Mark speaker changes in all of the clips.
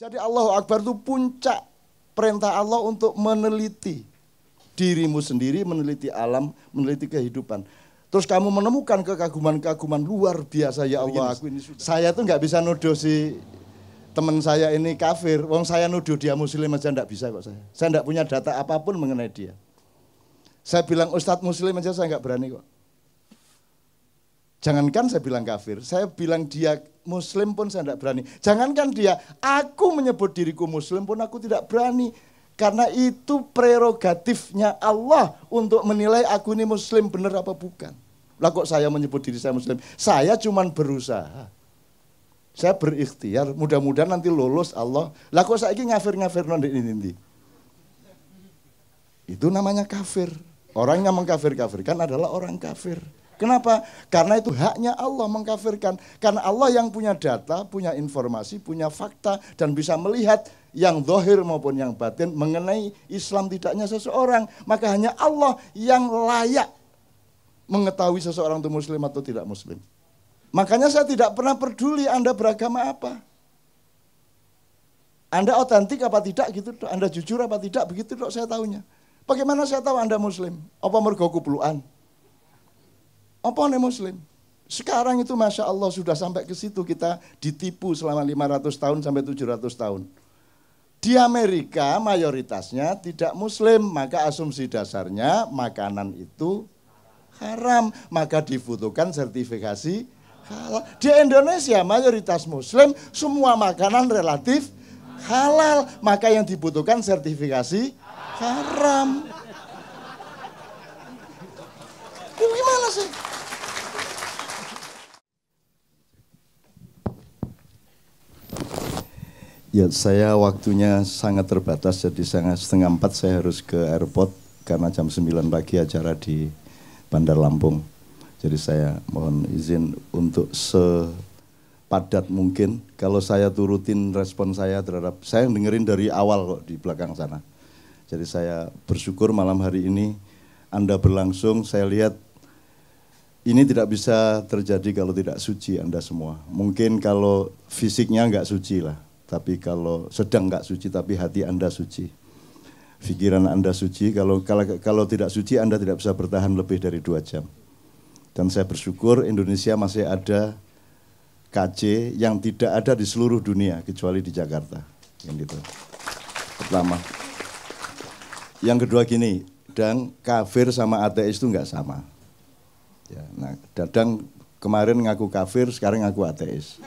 Speaker 1: Jadi Allah Akbar itu puncak perintah Allah untuk meneliti dirimu sendiri, meneliti alam, meneliti kehidupan. Terus kamu menemukan kekaguman-kekaguman luar biasa ya Allah. Aku ini sudah. Saya tuh nggak bisa nuduh si teman saya ini kafir. Wong saya nuduh dia muslim aja nggak bisa kok saya. Saya nggak punya data apapun mengenai dia. Saya bilang Ustadz muslim aja saya nggak berani kok. Jangankan saya bilang kafir, saya bilang dia muslim pun saya tidak berani. Jangankan dia, aku menyebut diriku muslim pun aku tidak berani. Karena itu prerogatifnya Allah untuk menilai aku ini muslim benar apa bukan. Lah kok saya menyebut diri saya muslim? Saya cuman berusaha. Saya berikhtiar, mudah-mudahan nanti lulus Allah. Lah kok saya ini ngafir-ngafir nanti ini. Itu namanya kafir. Orang yang mengkafir-kafirkan adalah orang kafir. Kenapa? Karena itu haknya Allah mengkafirkan. Karena Allah yang punya data, punya informasi, punya fakta dan bisa melihat yang zahir maupun yang batin mengenai Islam tidaknya seseorang. Maka hanya Allah yang layak mengetahui seseorang itu muslim atau tidak muslim. Makanya saya tidak pernah peduli Anda beragama apa. Anda otentik apa tidak gitu Anda jujur apa tidak begitu dok saya tahunya. Bagaimana saya tahu Anda muslim? Apa mergo kupluan? Apa nih muslim? Sekarang itu Masya Allah sudah sampai ke situ kita ditipu selama 500 tahun sampai 700 tahun. Di Amerika mayoritasnya tidak muslim, maka asumsi dasarnya makanan itu haram, maka dibutuhkan sertifikasi halal. Di Indonesia mayoritas muslim, semua makanan relatif halal, maka yang dibutuhkan sertifikasi haram.
Speaker 2: Gimana sih?
Speaker 1: Ya saya waktunya sangat terbatas jadi sangat setengah empat saya harus ke airport karena jam 9 pagi acara di Bandar Lampung. Jadi saya mohon izin untuk sepadat mungkin kalau saya turutin respon saya terhadap saya dengerin dari awal kok di belakang sana. Jadi saya bersyukur malam hari ini Anda berlangsung saya lihat ini tidak bisa terjadi kalau tidak suci Anda semua. Mungkin kalau fisiknya nggak suci lah, tapi kalau sedang nggak suci, tapi hati Anda suci. Pikiran Anda suci, kalau, kalau, kalau tidak suci Anda tidak bisa bertahan lebih dari dua jam. Dan saya bersyukur Indonesia masih ada KC yang tidak ada di seluruh dunia, kecuali di Jakarta. Yang itu. Pertama. Yang kedua gini, dan kafir sama ateis itu nggak sama. Ya, nah, dadang kemarin ngaku kafir, sekarang ngaku ateis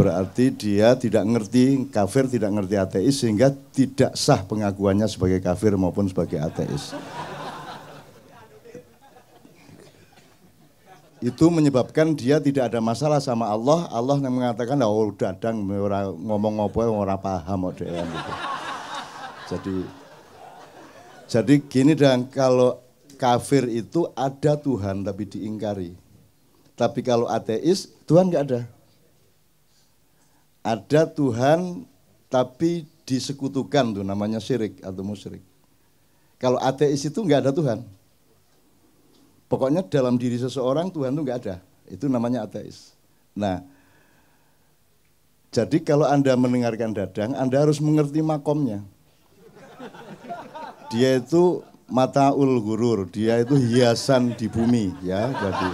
Speaker 1: berarti dia tidak ngerti kafir, tidak ngerti ateis sehingga tidak sah pengakuannya sebagai kafir maupun sebagai ateis. Itu menyebabkan dia tidak ada masalah sama Allah. Allah yang mengatakan, oh dadang ngomong ngopo orang paham. gitu. Jadi jadi gini dan kalau kafir itu ada Tuhan tapi diingkari. Tapi kalau ateis Tuhan nggak ada ada Tuhan tapi disekutukan tuh namanya syirik atau musyrik. Kalau ateis itu nggak ada Tuhan. Pokoknya dalam diri seseorang Tuhan tuh nggak ada. Itu namanya ateis. Nah, jadi kalau Anda mendengarkan Dadang, Anda harus mengerti makomnya. Dia itu mata ul gurur, dia itu hiasan di bumi ya. Jadi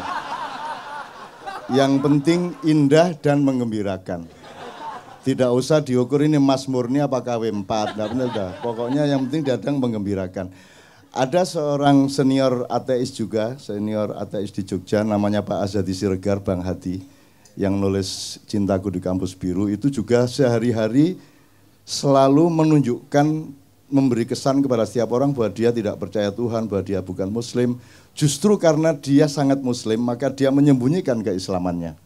Speaker 1: yang penting indah dan mengembirakan. Tidak usah diukur ini mas murni apa KW4. Nah, benar dah. Pokoknya yang penting datang menggembirakan. Ada seorang senior ateis juga, senior ateis di Jogja, namanya Pak Azadi Siregar, Bang Hati, yang nulis Cintaku di Kampus Biru, itu juga sehari-hari selalu menunjukkan, memberi kesan kepada setiap orang bahwa dia tidak percaya Tuhan, bahwa dia bukan Muslim. Justru karena dia sangat Muslim, maka dia menyembunyikan keislamannya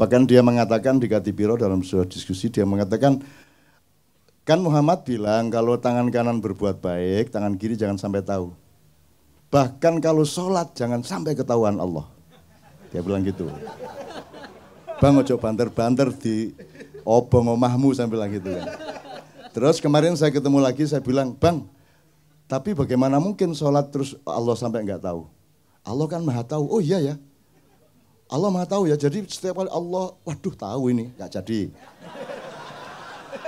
Speaker 1: Bahkan dia mengatakan di Katipiro dalam sebuah diskusi, dia mengatakan, kan Muhammad bilang kalau tangan kanan berbuat baik, tangan kiri jangan sampai tahu. Bahkan kalau sholat jangan sampai ketahuan Allah. Dia bilang gitu. Bang ojo banter-banter di obong omahmu saya bilang gitu kan. Terus kemarin saya ketemu lagi saya bilang, Bang, tapi bagaimana mungkin sholat terus Allah sampai nggak tahu? Allah kan maha tahu. Oh iya ya, Allah maha tahu ya. Jadi setiap kali Allah, waduh tahu ini, nggak jadi.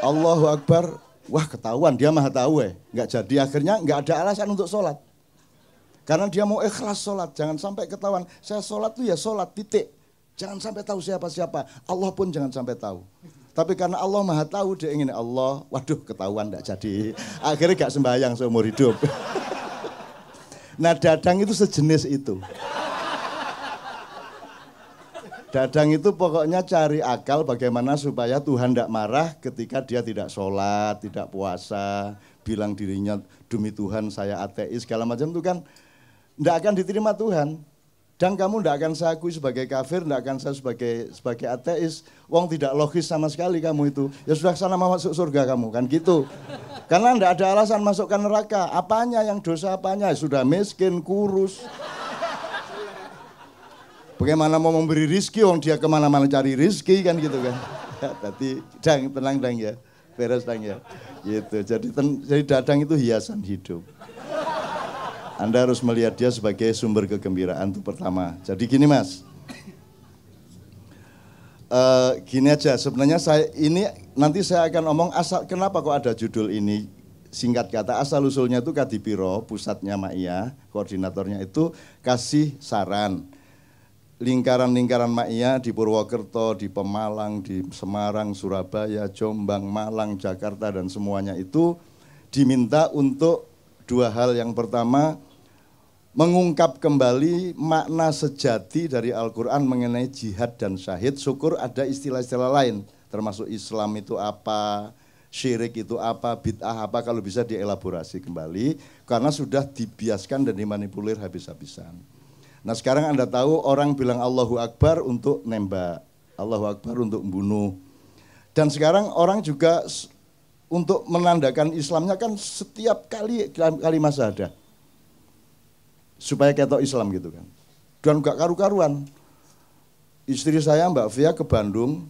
Speaker 1: Allahu Akbar, wah ketahuan dia maha tahu ya. Nggak jadi akhirnya nggak ada alasan untuk sholat. Karena dia mau ikhlas sholat, jangan sampai ketahuan. Saya sholat tuh ya sholat titik. Jangan sampai tahu siapa-siapa. Allah pun jangan sampai tahu. Tapi karena Allah maha tahu dia ingin Allah, waduh ketahuan nggak jadi. Akhirnya gak sembahyang seumur hidup. nah dadang itu sejenis itu. Dadang itu pokoknya cari akal bagaimana supaya Tuhan tidak marah ketika dia tidak sholat, tidak puasa, bilang dirinya demi Tuhan saya ateis segala macam itu kan tidak akan diterima Tuhan. Dan kamu tidak akan saya akui sebagai kafir, tidak akan saya sebagai sebagai ateis. Wong tidak logis sama sekali kamu itu. Ya sudah sana mau masuk surga kamu kan gitu. Karena tidak ada alasan masukkan neraka. Apanya yang dosa apanya? Ya sudah miskin, kurus. Bagaimana mau memberi rizki, orang dia kemana-mana cari rizki kan gitu kan. tadi dang, tenang dang ya, beres dang ya. Gitu. Jadi ten, jadi dadang itu hiasan hidup. Anda harus melihat dia sebagai sumber kegembiraan itu pertama. Jadi gini mas, uh, gini aja sebenarnya saya ini nanti saya akan omong asal kenapa kok ada judul ini singkat kata asal usulnya itu Kadipiro pusatnya Maia koordinatornya itu kasih saran lingkaran-lingkaran Ma'ia di Purwokerto, di Pemalang, di Semarang, Surabaya, Jombang, Malang, Jakarta dan semuanya itu diminta untuk dua hal. Yang pertama mengungkap kembali makna sejati dari Al-Qur'an mengenai jihad dan syahid. Syukur ada istilah-istilah lain termasuk Islam itu apa, syirik itu apa, bid'ah apa kalau bisa dielaborasi kembali karena sudah dibiaskan dan dimanipulir habis-habisan. Nah sekarang Anda tahu orang bilang Allahu Akbar untuk nembak, Allahu Akbar untuk membunuh. Dan sekarang orang juga untuk menandakan Islamnya kan setiap kali kali masa ada. Supaya ketok Islam gitu kan. Dan gak karu-karuan. Istri saya Mbak Fia ke Bandung,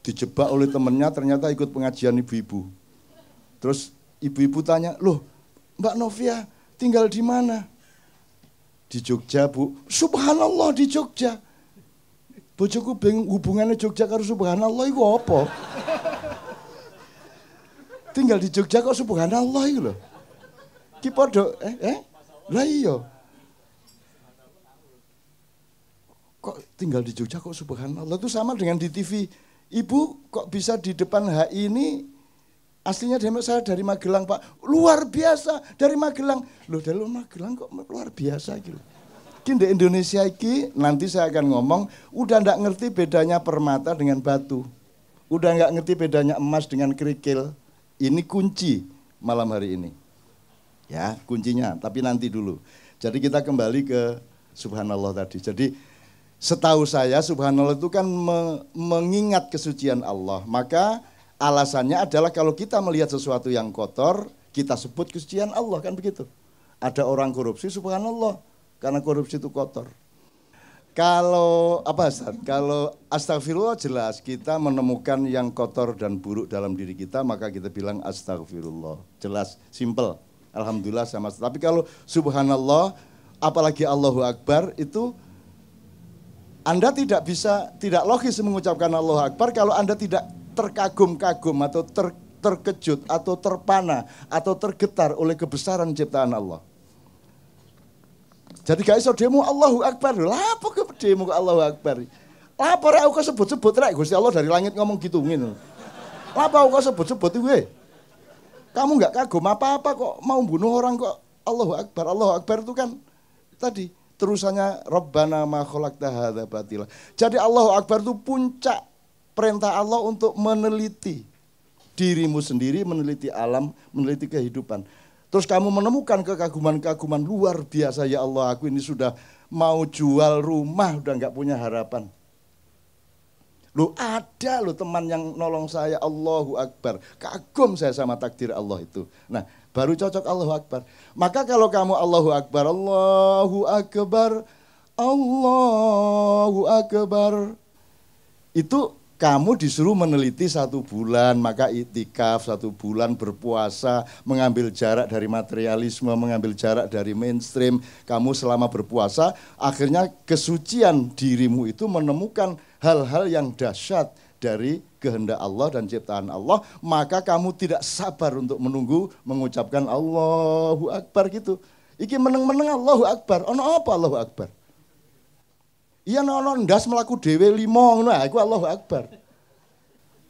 Speaker 1: dijebak oleh temennya ternyata ikut pengajian ibu-ibu. Terus ibu-ibu tanya, loh Mbak Novia tinggal di mana? di Jogja bu subhanallah di Jogja bojoku bingung hubungannya Jogja karo subhanallah itu apa tinggal di Jogja kok subhanallah itu loh ki podo eh eh lah iya kok tinggal di Jogja kok subhanallah itu sama dengan di TV ibu kok bisa di depan HI ini Aslinya dari saya dari Magelang Pak. Luar biasa dari Magelang. Loh dari Magelang kok luar biasa gitu. Mungkin di Indonesia iki nanti saya akan ngomong udah nggak ngerti bedanya permata dengan batu. Udah nggak ngerti bedanya emas dengan kerikil. Ini kunci malam hari ini. Ya, kuncinya, tapi nanti dulu. Jadi kita kembali ke subhanallah tadi. Jadi setahu saya subhanallah itu kan mengingat kesucian Allah. Maka Alasannya adalah kalau kita melihat sesuatu yang kotor, kita sebut kesucian Allah kan begitu. Ada orang korupsi subhanallah karena korupsi itu kotor. Kalau apa Ustaz? Kalau astagfirullah jelas kita menemukan yang kotor dan buruk dalam diri kita maka kita bilang astagfirullah. Jelas, simple. Alhamdulillah sama. Tapi kalau subhanallah apalagi Allahu Akbar itu anda tidak bisa tidak logis mengucapkan Allahu Akbar kalau Anda tidak terkagum-kagum atau ter, terkejut atau terpana atau tergetar oleh kebesaran ciptaan Allah. Jadi guys, iso demo Allahu Akbar. Lah apa ke demo Allahu Akbar? Lah apa aku sebut-sebut rek Gusti Allah dari langit ngomong gitu ngene. Lah apa aku sebut-sebut gue? Eh? Kamu nggak kagum apa-apa kok mau bunuh orang kok Allahu Akbar. Allahu Akbar itu kan tadi terusannya Rabbana ma khalaqta Jadi Allahu Akbar itu puncak perintah Allah untuk meneliti dirimu sendiri, meneliti alam, meneliti kehidupan. Terus kamu menemukan kekaguman-kekaguman luar biasa ya Allah aku ini sudah mau jual rumah udah nggak punya harapan. Lu ada lu teman yang nolong saya Allahu Akbar. Kagum saya sama takdir Allah itu. Nah baru cocok Allahu Akbar. Maka kalau kamu Allahu Akbar, Allahu Akbar, Allahu Akbar. Itu kamu disuruh meneliti satu bulan, maka itikaf satu bulan berpuasa, mengambil jarak dari materialisme, mengambil jarak dari mainstream. Kamu selama berpuasa, akhirnya kesucian dirimu itu menemukan hal-hal yang dahsyat dari kehendak Allah dan ciptaan Allah, maka kamu tidak sabar untuk menunggu mengucapkan Allahu Akbar gitu. Iki meneng-meneng Allahu Akbar. Ono apa Allahu Akbar? Iya nono ndas melaku dewe limong, ngono aku nah, Allah Akbar.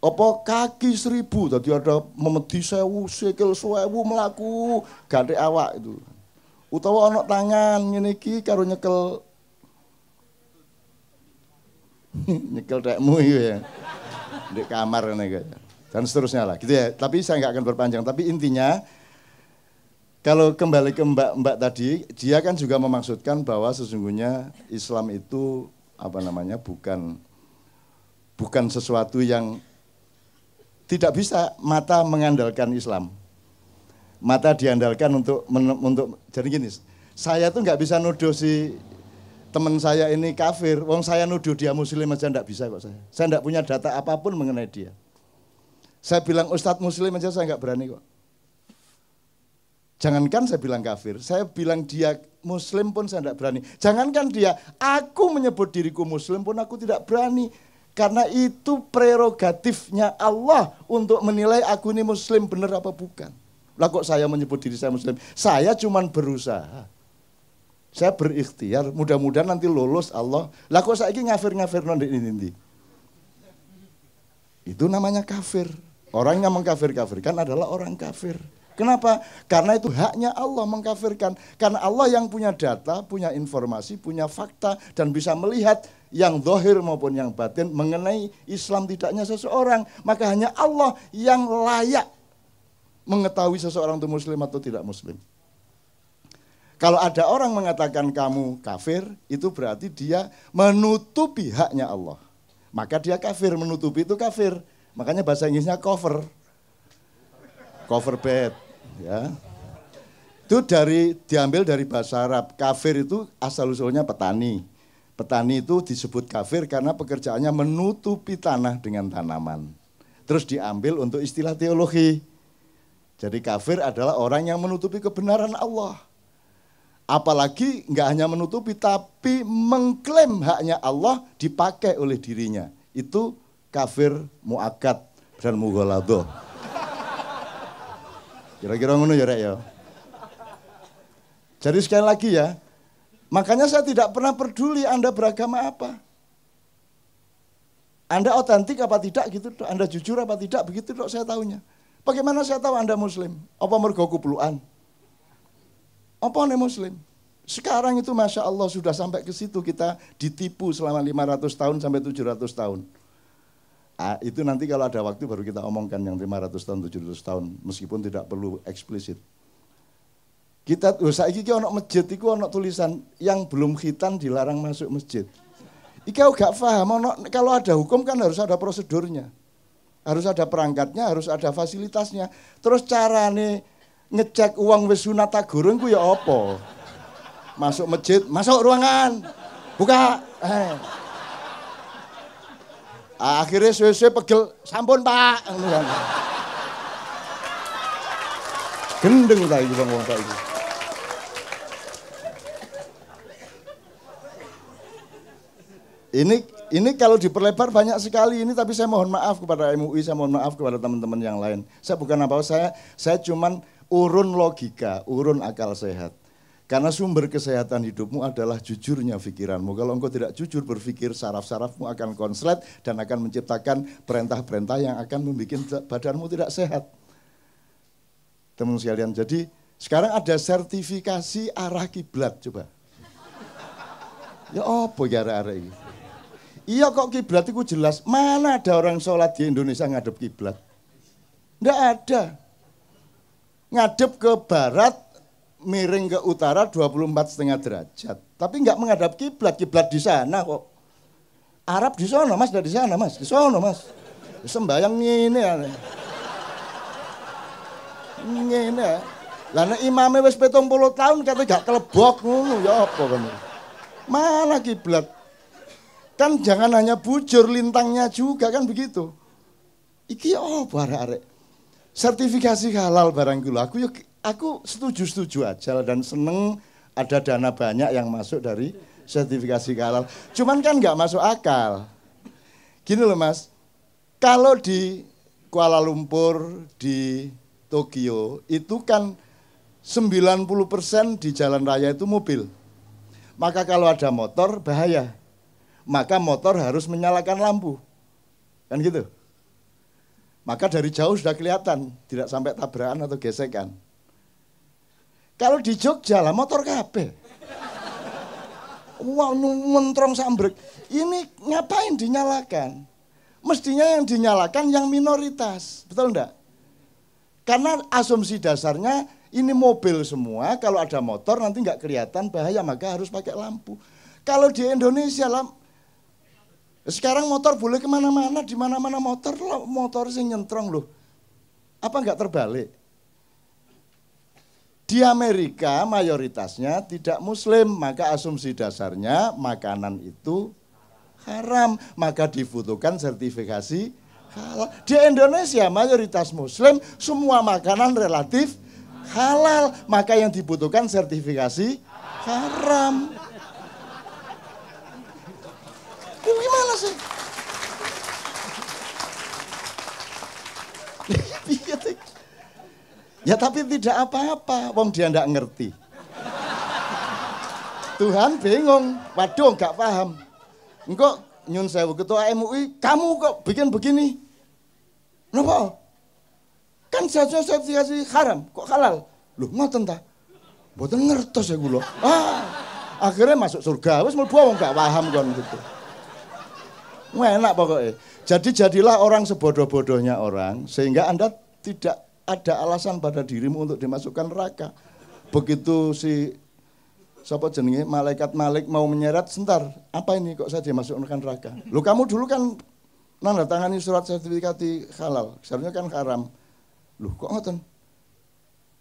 Speaker 1: Apa kaki seribu tadi ada memedi sewu, sikil sewu melaku ganti awak itu. Utawa onok tangan ngene iki karo nyekel nyekel dekmu ya. Di kamar ngene Dan seterusnya lah gitu ya. Tapi saya nggak akan berpanjang. Tapi intinya kalau kembali ke mbak-mbak tadi, dia kan juga memaksudkan bahwa sesungguhnya Islam itu apa namanya bukan bukan sesuatu yang tidak bisa mata mengandalkan Islam. Mata diandalkan untuk men, untuk jadi gini, saya tuh nggak bisa nuduh si teman saya ini kafir, wong saya nuduh dia muslim aja nggak bisa kok saya. Saya nggak punya data apapun mengenai dia. Saya bilang Ustadz muslim aja saya nggak berani kok. Jangankan saya bilang kafir, saya bilang dia muslim pun saya tidak berani. Jangankan dia, aku menyebut diriku muslim pun aku tidak berani. Karena itu prerogatifnya Allah untuk menilai aku ini muslim benar apa bukan. Lah kok saya menyebut diri saya muslim? Saya cuman berusaha. Saya berikhtiar, mudah-mudahan nanti lulus Allah. Lah kok saya ini ngafir-ngafir nanti ini. Itu namanya kafir. Orang yang mengkafir-kafirkan adalah orang kafir. Kenapa? Karena itu haknya Allah mengkafirkan. Karena Allah yang punya data, punya informasi, punya fakta dan bisa melihat yang dohir maupun yang batin mengenai Islam tidaknya seseorang. Maka hanya Allah yang layak mengetahui seseorang itu muslim atau tidak muslim. Kalau ada orang mengatakan kamu kafir, itu berarti dia menutupi haknya Allah. Maka dia kafir, menutupi itu kafir. Makanya bahasa Inggrisnya cover. Cover bed ya. Itu dari diambil dari bahasa Arab. Kafir itu asal usulnya petani. Petani itu disebut kafir karena pekerjaannya menutupi tanah dengan tanaman. Terus diambil untuk istilah teologi. Jadi kafir adalah orang yang menutupi kebenaran Allah. Apalagi nggak hanya menutupi tapi mengklaim haknya Allah dipakai oleh dirinya. Itu kafir muakat dan mughaladoh. Kira-kira ngono ya rek ya. Jadi sekali lagi ya, makanya saya tidak pernah peduli Anda beragama apa. Anda otentik apa tidak gitu, Anda jujur apa tidak begitu dok saya tahunya. Bagaimana saya tahu Anda muslim? Apa mergo kupluan? Apa Anda muslim? Sekarang itu Masya Allah sudah sampai ke situ kita ditipu selama 500 tahun sampai 700 tahun. Ah, itu nanti kalau ada waktu baru kita omongkan yang 500 tahun, 700 tahun, meskipun tidak perlu eksplisit. Kita saiki ini ada masjid itu ada tulisan yang belum khitan dilarang masuk masjid. ikau gak paham kalau ada hukum kan harus ada prosedurnya. Harus ada perangkatnya, harus ada fasilitasnya. Terus cara carane ngecek uang wis sunata gurung ya apa? Masuk masjid, masuk ruangan. Buka. Eh. Akhirnya suwe-suwe pegel, sampun pak. Gendeng tak ibu wong tak Ini ini kalau diperlebar banyak sekali ini tapi saya mohon maaf kepada MUI, saya mohon maaf kepada teman-teman yang lain. Saya bukan apa-apa, saya saya cuman urun logika, urun akal sehat. Karena sumber kesehatan hidupmu adalah jujurnya pikiranmu. Kalau engkau tidak jujur berpikir, saraf-sarafmu akan konslet dan akan menciptakan perintah-perintah yang akan membuat badanmu tidak sehat. Teman sekalian, jadi sekarang ada sertifikasi arah kiblat coba. Ya apa ya arah-arah ini? Iya kok kiblat itu jelas. Mana ada orang sholat di Indonesia ngadep kiblat? Tidak ada. Ngadep ke barat, miring ke utara 24 setengah derajat. Tapi enggak menghadap kiblat, kiblat di sana kok. Arab di sana mas, dari sana mas, di sana mas. Sembayang ini ya. Ini ya. Lah imamnya wis 70 tahun kata gak kelebok ngono ya apa kene. Mana kiblat? Kan jangan hanya bujur lintangnya juga kan begitu. Iki ya apa arek-arek? Sertifikasi halal barang gula. Aku yuk aku setuju-setuju aja dan seneng ada dana banyak yang masuk dari sertifikasi halal. Cuman kan nggak masuk akal. Gini loh mas, kalau di Kuala Lumpur, di Tokyo, itu kan 90% di jalan raya itu mobil. Maka kalau ada motor bahaya. Maka motor harus menyalakan lampu. Kan gitu. Maka dari jauh sudah kelihatan, tidak sampai tabrakan atau gesekan. Kalau di Jogja lah motor kape. Wah, mentrong sambrek. Ini ngapain dinyalakan? Mestinya yang dinyalakan yang minoritas, betul ndak? Karena asumsi dasarnya ini mobil semua, kalau ada motor nanti nggak kelihatan bahaya maka harus pakai lampu. Kalau di Indonesia lah, sekarang motor boleh kemana-mana, di mana-mana motor, motor sih nyentrong loh. Apa nggak terbalik? Di Amerika mayoritasnya tidak muslim, maka asumsi dasarnya makanan itu haram, maka dibutuhkan sertifikasi halal. Di Indonesia mayoritas muslim, semua makanan relatif halal, maka yang dibutuhkan sertifikasi haram. Gimana sih? Iya, Ya tapi tidak apa-apa, wong dia ndak ngerti. Tuhan bingung, waduh nggak paham. Engkau nyun sewu ketua MUI, kamu kok bikin begini? Kenapa? Kan seharusnya saya dikasih haram, kok halal? Loh, ngoten ta? Mboten ngertos ya kula. Ah, akhirnya masuk surga, wis mlebu wong gak paham kon gitu. Enak pokoknya. Jadi jadilah orang sebodoh-bodohnya orang sehingga Anda tidak ada alasan pada dirimu untuk dimasukkan neraka. Begitu si siapa jenenge malaikat Malik mau menyeret sebentar, apa ini kok saya dimasukkan neraka? Lu kamu dulu kan nanda tangani surat sertifikat halal, seharusnya kan haram. Lu kok ngoten?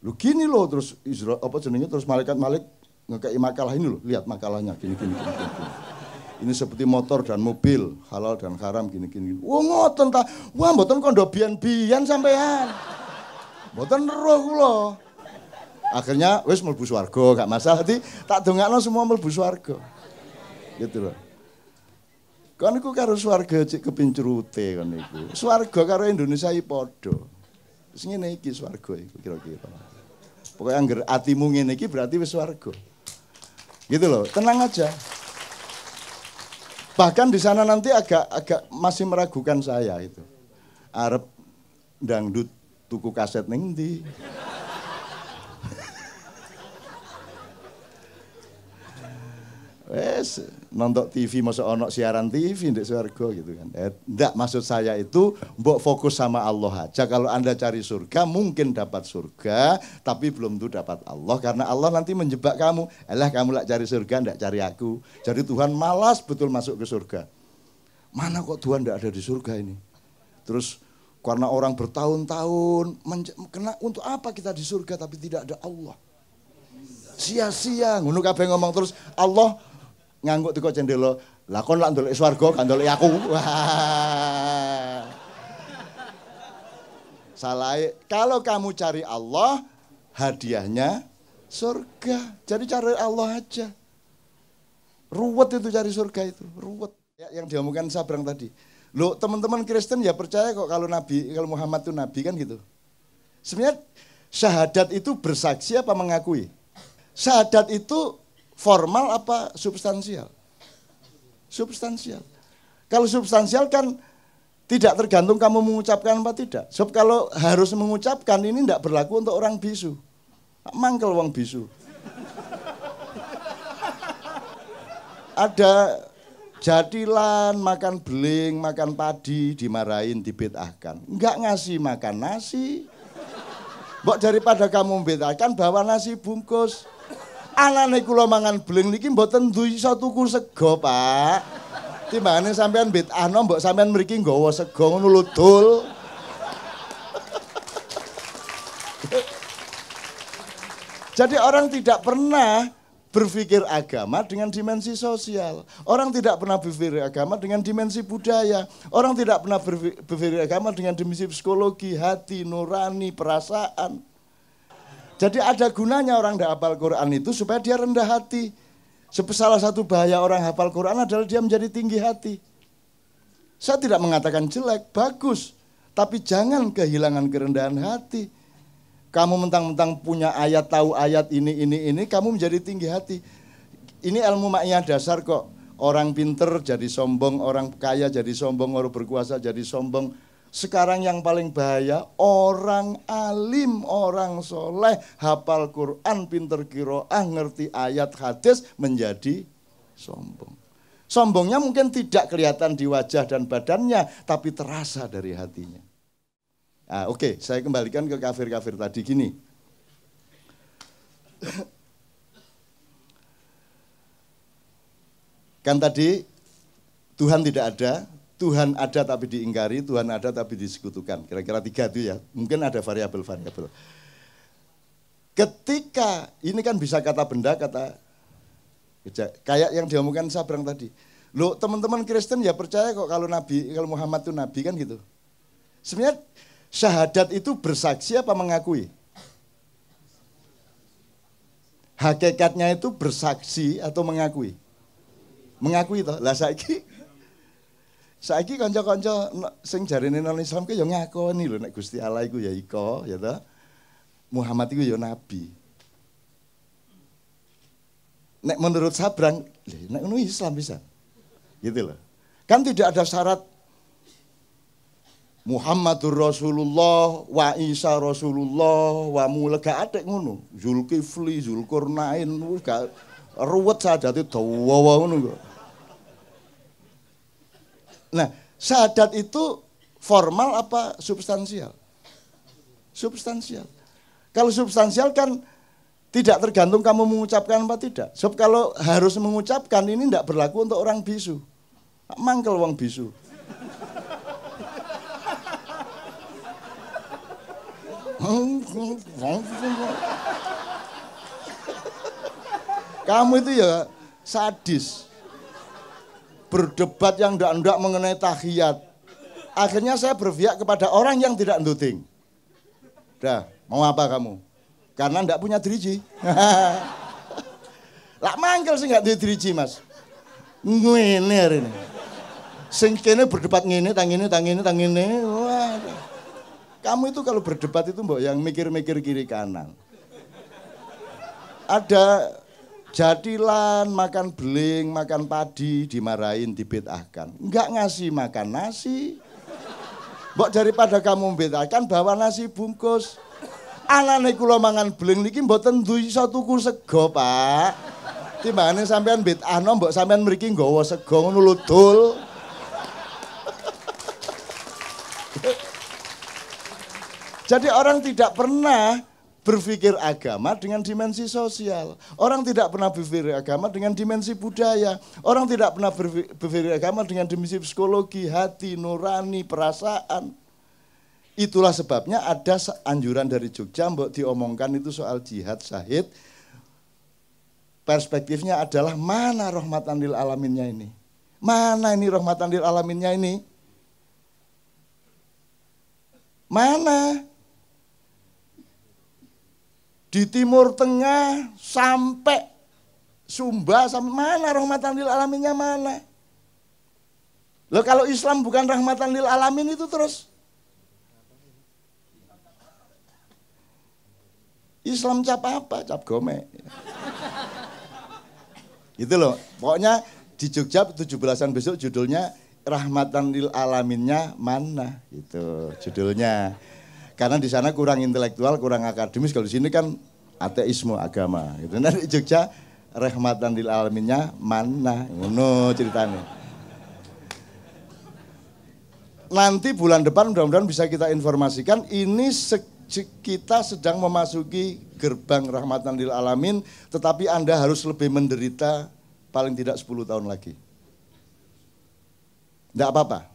Speaker 1: Lu gini loh terus Isra, apa jenenge terus malaikat Malik ngekei makalah ini loh, lihat makalahnya gini gini. gini, gini. gini ini seperti motor dan mobil halal dan haram gini gini. Wah ngoten ta, wah mboten kondo bian-bian sampean. Mboten roh kula. Akhirnya wis mlebu swarga, gak masalah. Dadi tak dongakno semua mlebu swarga. Gitu loh. Kan iku karo swarga cek kepincurute kan iku. Swarga karo Indonesia iki padha. Wis ngene iki swarga iku kira-kira. Pokoknya anggar atimu ngene iki berarti wis swarga. Gitu loh, tenang aja. Bahkan di sana nanti agak agak masih meragukan saya itu. Arab dangdut tuku kaset neng di, Wes, nonton TV masuk ono siaran TV di surga gitu kan. Eh, maksud saya itu mbok fokus sama Allah aja. Kalau Anda cari surga mungkin dapat surga, tapi belum tuh dapat Allah karena Allah nanti menjebak kamu. elah kamu lah cari surga ndak cari aku. Jadi Tuhan malas betul masuk ke surga. Mana kok Tuhan ndak ada di surga ini? Terus karena orang bertahun-tahun kena untuk apa kita di surga tapi tidak ada Allah. Sia-sia ngono kabeh ngomong terus Allah ngangguk teko cendelo. Lah kon lak ndolek swarga kan ndolek aku. Salah. Kalau kamu cari Allah, hadiahnya surga. Jadi cari Allah aja. Ruwet itu cari surga itu, ruwet. Ya, yang diomongkan Sabrang tadi. Loh teman-teman Kristen ya percaya kok kalau Nabi, kalau Muhammad itu Nabi kan gitu. Sebenarnya syahadat itu bersaksi apa mengakui? Syahadat itu formal apa substansial? Substansial. Kalau substansial kan tidak tergantung kamu mengucapkan apa tidak. Sebab kalau harus mengucapkan ini tidak berlaku untuk orang bisu. Mangkel wong bisu. Ada Jadilan makan beling, makan padi, dimarahin, dibetahkan. Enggak ngasih makan nasi. Mbok daripada kamu betahkan bawa nasi bungkus. Anane kula mangan beling niki mboten duwi iso tuku sego, Pak. Timbangane sampean betahno mbok sampean mriki nggawa sego ngono Jadi orang tidak pernah berpikir agama dengan dimensi sosial. Orang tidak pernah berpikir agama dengan dimensi budaya. Orang tidak pernah berpikir agama dengan dimensi psikologi, hati, nurani, perasaan. Jadi ada gunanya orang tidak hafal Quran itu supaya dia rendah hati. Salah satu bahaya orang hafal Quran adalah dia menjadi tinggi hati. Saya tidak mengatakan jelek, bagus. Tapi jangan kehilangan kerendahan hati. Kamu mentang-mentang punya ayat, tahu ayat ini, ini, ini, kamu menjadi tinggi hati. Ini ilmu maknya dasar kok. Orang pinter jadi sombong, orang kaya jadi sombong, orang berkuasa jadi sombong. Sekarang yang paling bahaya, orang alim, orang soleh, hafal Quran, pinter kiroah, ngerti ayat hadis, menjadi sombong. Sombongnya mungkin tidak kelihatan di wajah dan badannya, tapi terasa dari hatinya. Nah, Oke, okay, saya kembalikan ke kafir-kafir tadi gini. Kan tadi Tuhan tidak ada, Tuhan ada tapi diingkari, Tuhan ada tapi disekutukan. Kira-kira tiga itu ya, mungkin ada variabel-variabel. Ketika, ini kan bisa kata benda, kata kayak yang diomongkan Sabrang tadi. Loh teman-teman Kristen ya percaya kok kalau Nabi, kalau Muhammad itu Nabi kan gitu. Sebenarnya syahadat itu bersaksi apa mengakui? Hakikatnya itu bersaksi atau mengakui? Mengakui toh. Lah saiki saiki kanca-kanca sing jarine non Islam ku ya ngakoni lho nek Gusti Allah iku ya iko ya toh. Muhammad iku ya nabi. Nek menurut Sabrang, nek ngono Islam bisa. Gitu loh. Kan tidak ada syarat Muhammadur Rasulullah wa Isa Rasulullah wa mulega atik ngono. Zulkifli, Zulkarnain gak ruwet sadate dawa ngono kok. Nah, sadat itu formal apa substansial? Substansial. Kalau substansial kan tidak tergantung kamu mengucapkan apa tidak. Sebab so, kalau harus mengucapkan ini tidak berlaku untuk orang bisu. Mangkel wong bisu. Kamu itu ya sadis. Berdebat yang ndak-ndak mengenai tahiyat. Akhirnya saya berpihak kepada orang yang tidak nduting. Dah, mau apa kamu? Karena ndak punya driji. Lah manggil sih nggak duwe driji, Mas. Ngene ini. Sing kene berdebat ngene, tangine, tangine, tangine. Waduh. Kamu itu kalau berdebat itu mbok yang mikir-mikir kiri kanan. Ada jadilan makan beling, makan padi dimarahin, dibetahkan. Enggak ngasih makan nasi. Mbok daripada kamu membetahkan bawa nasi bungkus. aneh kalau mangan beling niki mbok tentu satu tuku sego, Pak. Timbangane sampean no mbok sampean mriki nggawa sego ngono lho, Dul. Jadi orang tidak pernah berpikir agama dengan dimensi sosial. Orang tidak pernah berpikir agama dengan dimensi budaya. Orang tidak pernah berpikir agama dengan dimensi psikologi, hati, nurani, perasaan. Itulah sebabnya ada anjuran dari Jogja mbok diomongkan itu soal jihad syahid. Perspektifnya adalah mana rahmatan lil alaminnya ini? Mana ini rahmatan lil alaminnya ini? Mana? di Timur Tengah sampai Sumba sampai mana rahmatan lil alaminnya mana? Loh kalau Islam bukan rahmatan lil alamin itu terus Islam cap apa? Cap gome. gitu loh. Pokoknya di Jogja 17-an besok judulnya Rahmatan lil alaminnya mana? Itu judulnya. Karena di sana kurang intelektual, kurang akademis. Kalau di sini kan ateisme agama. Gitu. Nah di Jogja rahmatan lil alaminnya mana? Ngono ceritanya. Nanti bulan depan mudah-mudahan bisa kita informasikan ini kita sedang memasuki gerbang rahmatan lil alamin tetapi Anda harus lebih menderita paling tidak 10 tahun lagi. Tidak apa-apa.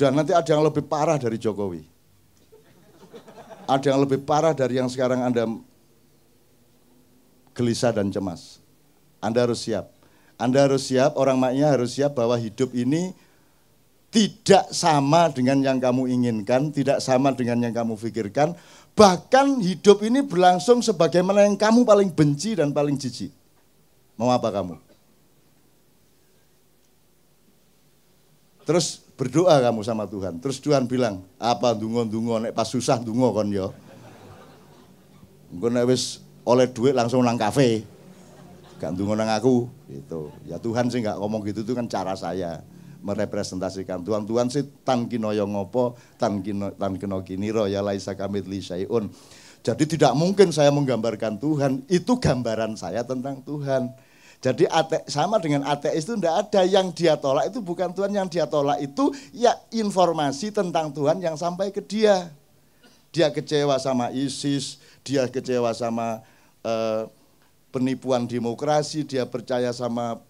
Speaker 1: Dan nanti ada yang lebih parah dari Jokowi ada yang lebih parah dari yang sekarang Anda gelisah dan cemas. Anda harus siap. Anda harus siap, orang maknya harus siap bahwa hidup ini tidak sama dengan yang kamu inginkan, tidak sama dengan yang kamu pikirkan. Bahkan hidup ini berlangsung sebagaimana yang kamu paling benci dan paling jijik. Mau apa kamu? Terus Berdoa kamu sama Tuhan. Terus Tuhan bilang, apa dungo-dungo nek pas susah dungo kon yo. Engko nek wis oleh duit langsung nang kafe. Gak dungo nang aku gitu. Ya Tuhan sih nggak ngomong gitu itu kan cara saya merepresentasikan Tuhan. Tuhan sih tan noyo ngopo, tan kino tan kino kiniro ya laisa kamit lisaiun. Jadi tidak mungkin saya menggambarkan Tuhan, itu gambaran saya tentang Tuhan jadi ate, sama dengan ateis itu tidak ada yang dia tolak itu bukan Tuhan yang dia tolak itu ya informasi tentang Tuhan yang sampai ke dia. Dia kecewa sama ISIS, dia kecewa sama eh, penipuan demokrasi, dia percaya sama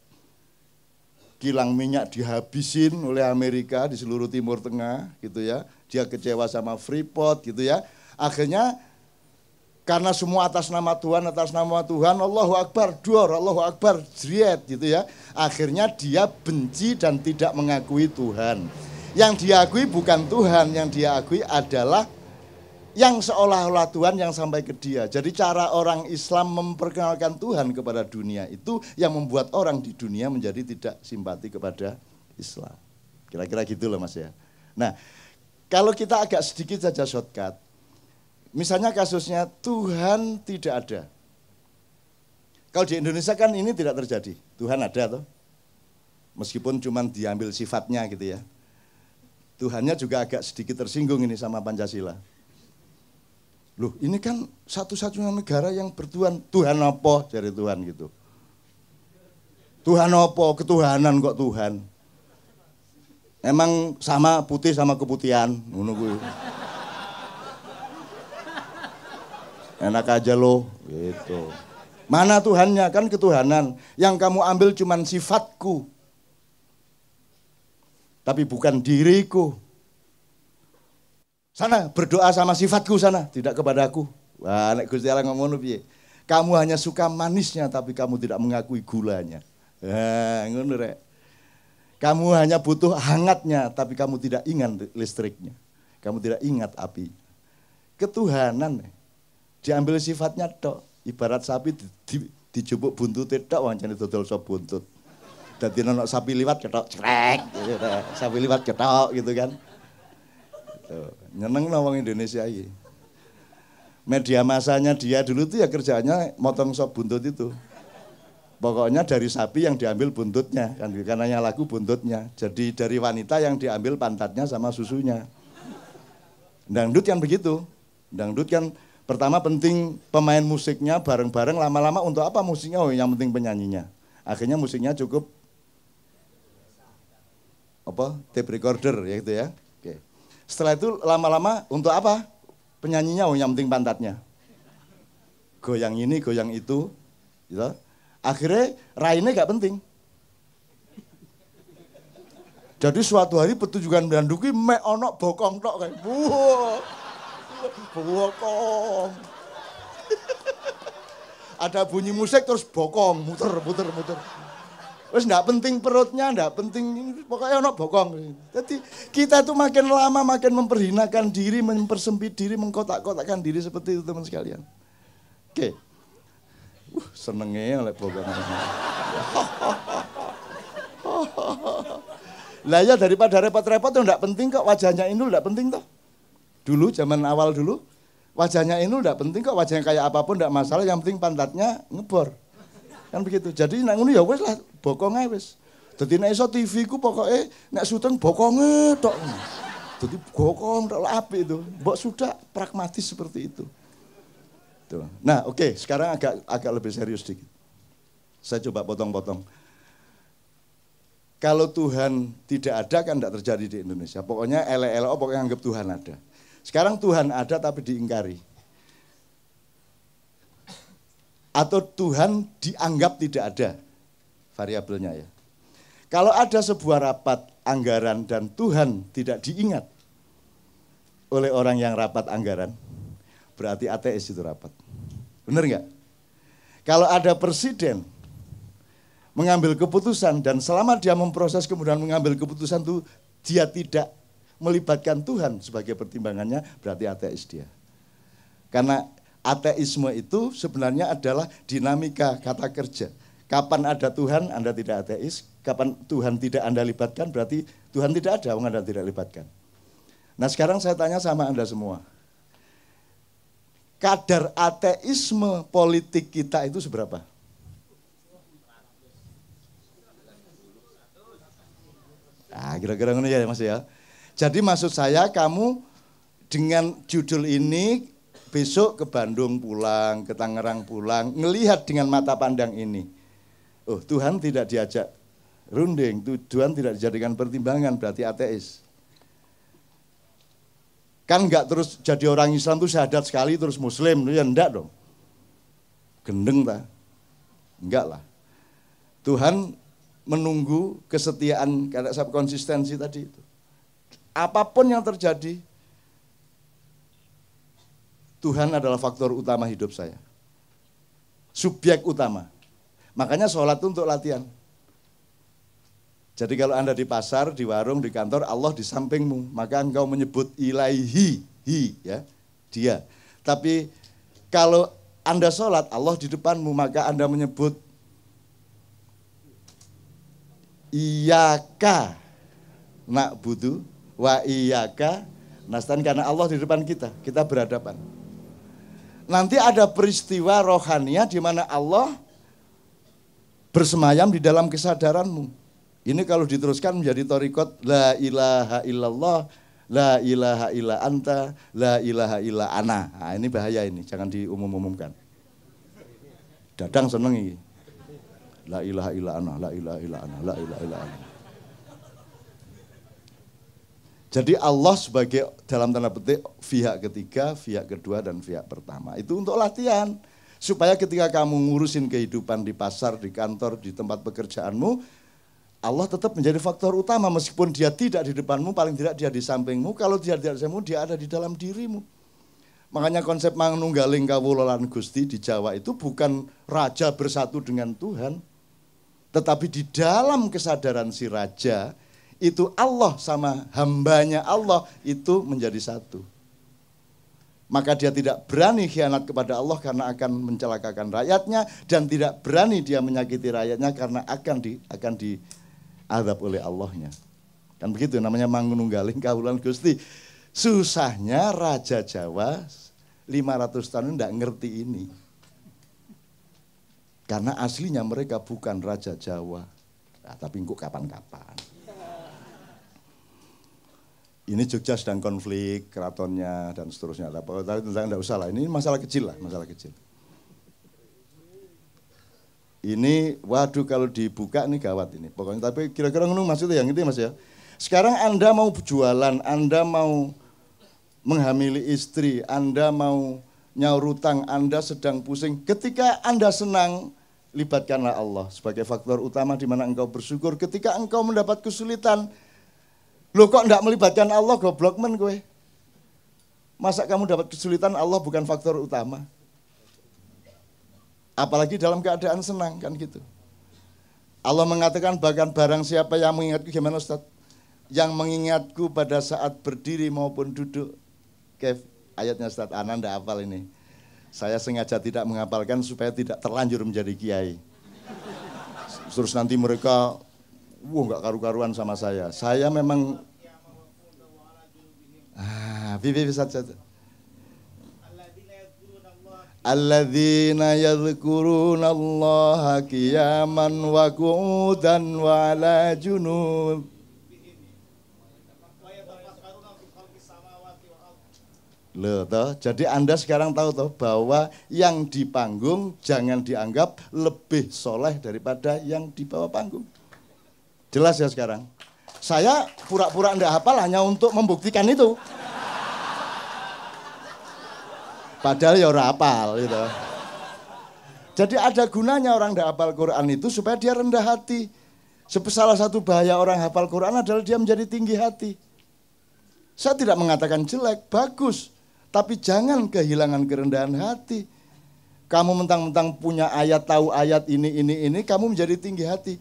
Speaker 1: kilang minyak dihabisin oleh Amerika di seluruh Timur Tengah gitu ya. Dia kecewa sama Freeport gitu ya. Akhirnya karena semua atas nama Tuhan, atas nama Tuhan, Allahu Akbar, duar, Allahu Akbar, jriet gitu ya. Akhirnya dia benci dan tidak mengakui Tuhan. Yang diakui bukan Tuhan, yang diakui adalah yang seolah-olah Tuhan yang sampai ke dia. Jadi cara orang Islam memperkenalkan Tuhan kepada dunia itu yang membuat orang di dunia menjadi tidak simpati kepada Islam. Kira-kira gitu loh mas ya. Nah, kalau kita agak sedikit saja shortcut, Misalnya kasusnya Tuhan tidak ada. Kalau di Indonesia kan ini tidak terjadi. Tuhan ada tuh. Meskipun cuma diambil sifatnya gitu ya. Tuhannya juga agak sedikit tersinggung ini sama Pancasila. Loh, ini kan satu-satunya negara yang bertuhan. Tuhan apa? Dari Tuhan gitu. Tuhan apa? Ketuhanan kok Tuhan. Emang sama putih sama keputihan. Menunggu. Enak aja lo,
Speaker 2: gitu.
Speaker 1: Mana Tuhannya? Kan ketuhanan. Yang kamu ambil cuman sifatku. Tapi bukan diriku. Sana berdoa sama sifatku sana, tidak kepada aku. Wah, nek Gusti Allah ngomong piye? Kamu hanya suka manisnya tapi kamu tidak mengakui gulanya. Eh, ngono rek. Kamu hanya butuh hangatnya tapi kamu tidak ingat listriknya. Kamu tidak ingat api. Ketuhanan. Diambil sifatnya tok. Ibarat sapi di, di, dijubuk buntutnya tok wancane dodol sop buntut. dan Dadi ana sapi liwat ketok crek, sapi liwat ketok gitu kan. Gitu. Nyeneng wong Indonesia iki. Media masanya dia dulu tuh ya kerjanya motong sop buntut itu. Pokoknya dari sapi yang diambil buntutnya, kan karena yang laku buntutnya. Jadi dari wanita yang diambil pantatnya sama susunya. Dangdut kan begitu. Dangdut kan Pertama penting pemain musiknya bareng-bareng lama-lama untuk apa musiknya? Oh, yang penting penyanyinya. Akhirnya musiknya cukup apa? tape recorder ya gitu ya. Oke. Setelah itu lama-lama untuk apa? Penyanyinya oh yang penting pantatnya. Goyang ini, goyang itu, gitu. Akhirnya raine gak penting. Jadi suatu hari petunjukan Branduki me onok bokong tok kayak bokong. Ada bunyi musik terus bokong, muter, muter, muter. Terus enggak penting perutnya, enggak penting pokoknya enak bokong. Jadi kita tuh makin lama makin memperhinakan diri, mempersempit diri, mengkotak-kotakkan diri seperti itu teman sekalian. Oke. Okay. Uh, senengnya oleh ya, bokong. Lah ya daripada repot-repot tuh enggak penting kok wajahnya ini enggak penting toh dulu zaman awal dulu wajahnya ini tidak penting kok wajahnya kayak apapun tidak masalah yang penting pantatnya ngebor kan begitu jadi nak ngono ya wes lah bokongnya wes jadi nak iso TV ku pokoknya nak syuting bokongnya tok jadi bokong tok api itu mbok sudah pragmatis seperti itu Tuh. nah oke sekarang agak agak lebih serius sedikit saya coba potong-potong kalau Tuhan tidak ada kan tidak terjadi di Indonesia. Pokoknya LLO oh, pokoknya anggap Tuhan ada. Sekarang Tuhan ada tapi diingkari. Atau Tuhan dianggap tidak ada variabelnya ya. Kalau ada sebuah rapat anggaran dan Tuhan tidak diingat oleh orang yang rapat anggaran, berarti ATS itu rapat. Benar nggak? Kalau ada presiden mengambil keputusan dan selama dia memproses kemudian mengambil keputusan itu dia tidak melibatkan Tuhan sebagai pertimbangannya berarti ateis dia. Karena ateisme itu sebenarnya adalah dinamika kata kerja. Kapan ada Tuhan Anda tidak ateis, kapan Tuhan tidak Anda libatkan berarti Tuhan tidak ada, Anda tidak libatkan. Nah sekarang saya tanya sama Anda semua. Kadar ateisme politik kita itu seberapa? Ah, kira-kira ngono ya Mas ya. Jadi maksud saya kamu dengan judul ini besok ke Bandung pulang, ke Tangerang pulang, ngelihat dengan mata pandang ini. Oh, Tuhan tidak diajak runding, Tuhan tidak dijadikan pertimbangan, berarti ateis. Kan nggak terus jadi orang Islam itu syahadat sekali terus Muslim, ya enggak dong. Gendeng lah, Enggak lah. Tuhan menunggu kesetiaan karena konsistensi tadi itu. Apapun yang terjadi, Tuhan adalah faktor utama hidup saya. Subjek utama. Makanya sholat itu untuk latihan. Jadi kalau Anda di pasar, di warung, di kantor, Allah di sampingmu. Maka engkau menyebut ilaihi, hi, ya, dia. Tapi kalau Anda sholat, Allah di depanmu, maka Anda menyebut iyaka nak butuh wa iyaka nastain karena Allah di depan kita, kita berhadapan. Nanti ada peristiwa rohania di mana Allah bersemayam di dalam kesadaranmu. Ini kalau diteruskan menjadi torikot la ilaha illallah, la ilaha illa anta, la ilaha illa ana. Nah, ini bahaya ini, jangan diumum-umumkan. Dadang seneng ini. La ilaha illa ana, la ilaha illa ana, la ilaha illa ana. Jadi Allah sebagai dalam tanda petik pihak ketiga, pihak kedua dan pihak pertama. Itu untuk latihan supaya ketika kamu ngurusin kehidupan di pasar, di kantor, di tempat pekerjaanmu, Allah tetap menjadi faktor utama meskipun dia tidak di depanmu, paling tidak dia di sampingmu. Kalau dia tidak di sampingmu, dia ada di dalam dirimu. Makanya konsep manunggaling kawulolan Gusti di Jawa itu bukan raja bersatu dengan Tuhan, tetapi di dalam kesadaran si raja itu Allah sama hambanya Allah itu menjadi satu. Maka dia tidak berani khianat kepada Allah karena akan mencelakakan rakyatnya dan tidak berani dia menyakiti rakyatnya karena akan di akan diadab oleh Allahnya. Kan begitu namanya mangununggaling kaulan Gusti. Susahnya Raja Jawa 500 tahun tidak ngerti ini. Karena aslinya mereka bukan Raja Jawa. Nah, tapi kok kapan-kapan ini Jogja sedang konflik keratonnya dan seterusnya. Tapi tentang tidak usah lah, ini masalah kecil lah, masalah kecil. Ini waduh kalau dibuka ini gawat ini. Pokoknya tapi kira-kira ngono maksudnya yang itu ya, Mas ya. Sekarang Anda mau jualan, Anda mau menghamili istri, Anda mau nyaur utang, Anda sedang pusing. Ketika Anda senang, libatkanlah Allah sebagai faktor utama di mana engkau bersyukur. Ketika engkau mendapat kesulitan, Loh kok enggak melibatkan Allah goblok men gue. Masa kamu dapat kesulitan Allah bukan faktor utama? Apalagi dalam keadaan senang kan gitu. Allah mengatakan bahkan barang siapa yang mengingatku gimana Ustaz? Yang mengingatku pada saat berdiri maupun duduk. Kev, ayatnya Ustaz ananda apal hafal ini. Saya sengaja tidak menghafalkan supaya tidak terlanjur menjadi kiai. Terus nanti mereka, wah nggak karu-karuan sama saya. Saya memang Ah, vive satu satu. Alladzina yadhkuruna Allah qiyaman wa qu'udan wa ala junub. Loh, toh. Jadi Anda sekarang tahu toh bahwa yang di panggung jangan dianggap lebih soleh daripada yang di bawah panggung. Jelas ya sekarang? Saya pura-pura ndak hafal hanya untuk membuktikan itu. Padahal ya orang hafal gitu. Jadi ada gunanya orang ndak hafal Quran itu supaya dia rendah hati. Salah satu bahaya orang hafal Quran adalah dia menjadi tinggi hati. Saya tidak mengatakan jelek, bagus. Tapi jangan kehilangan kerendahan hati. Kamu mentang-mentang punya ayat, tahu ayat ini, ini, ini, kamu menjadi tinggi hati.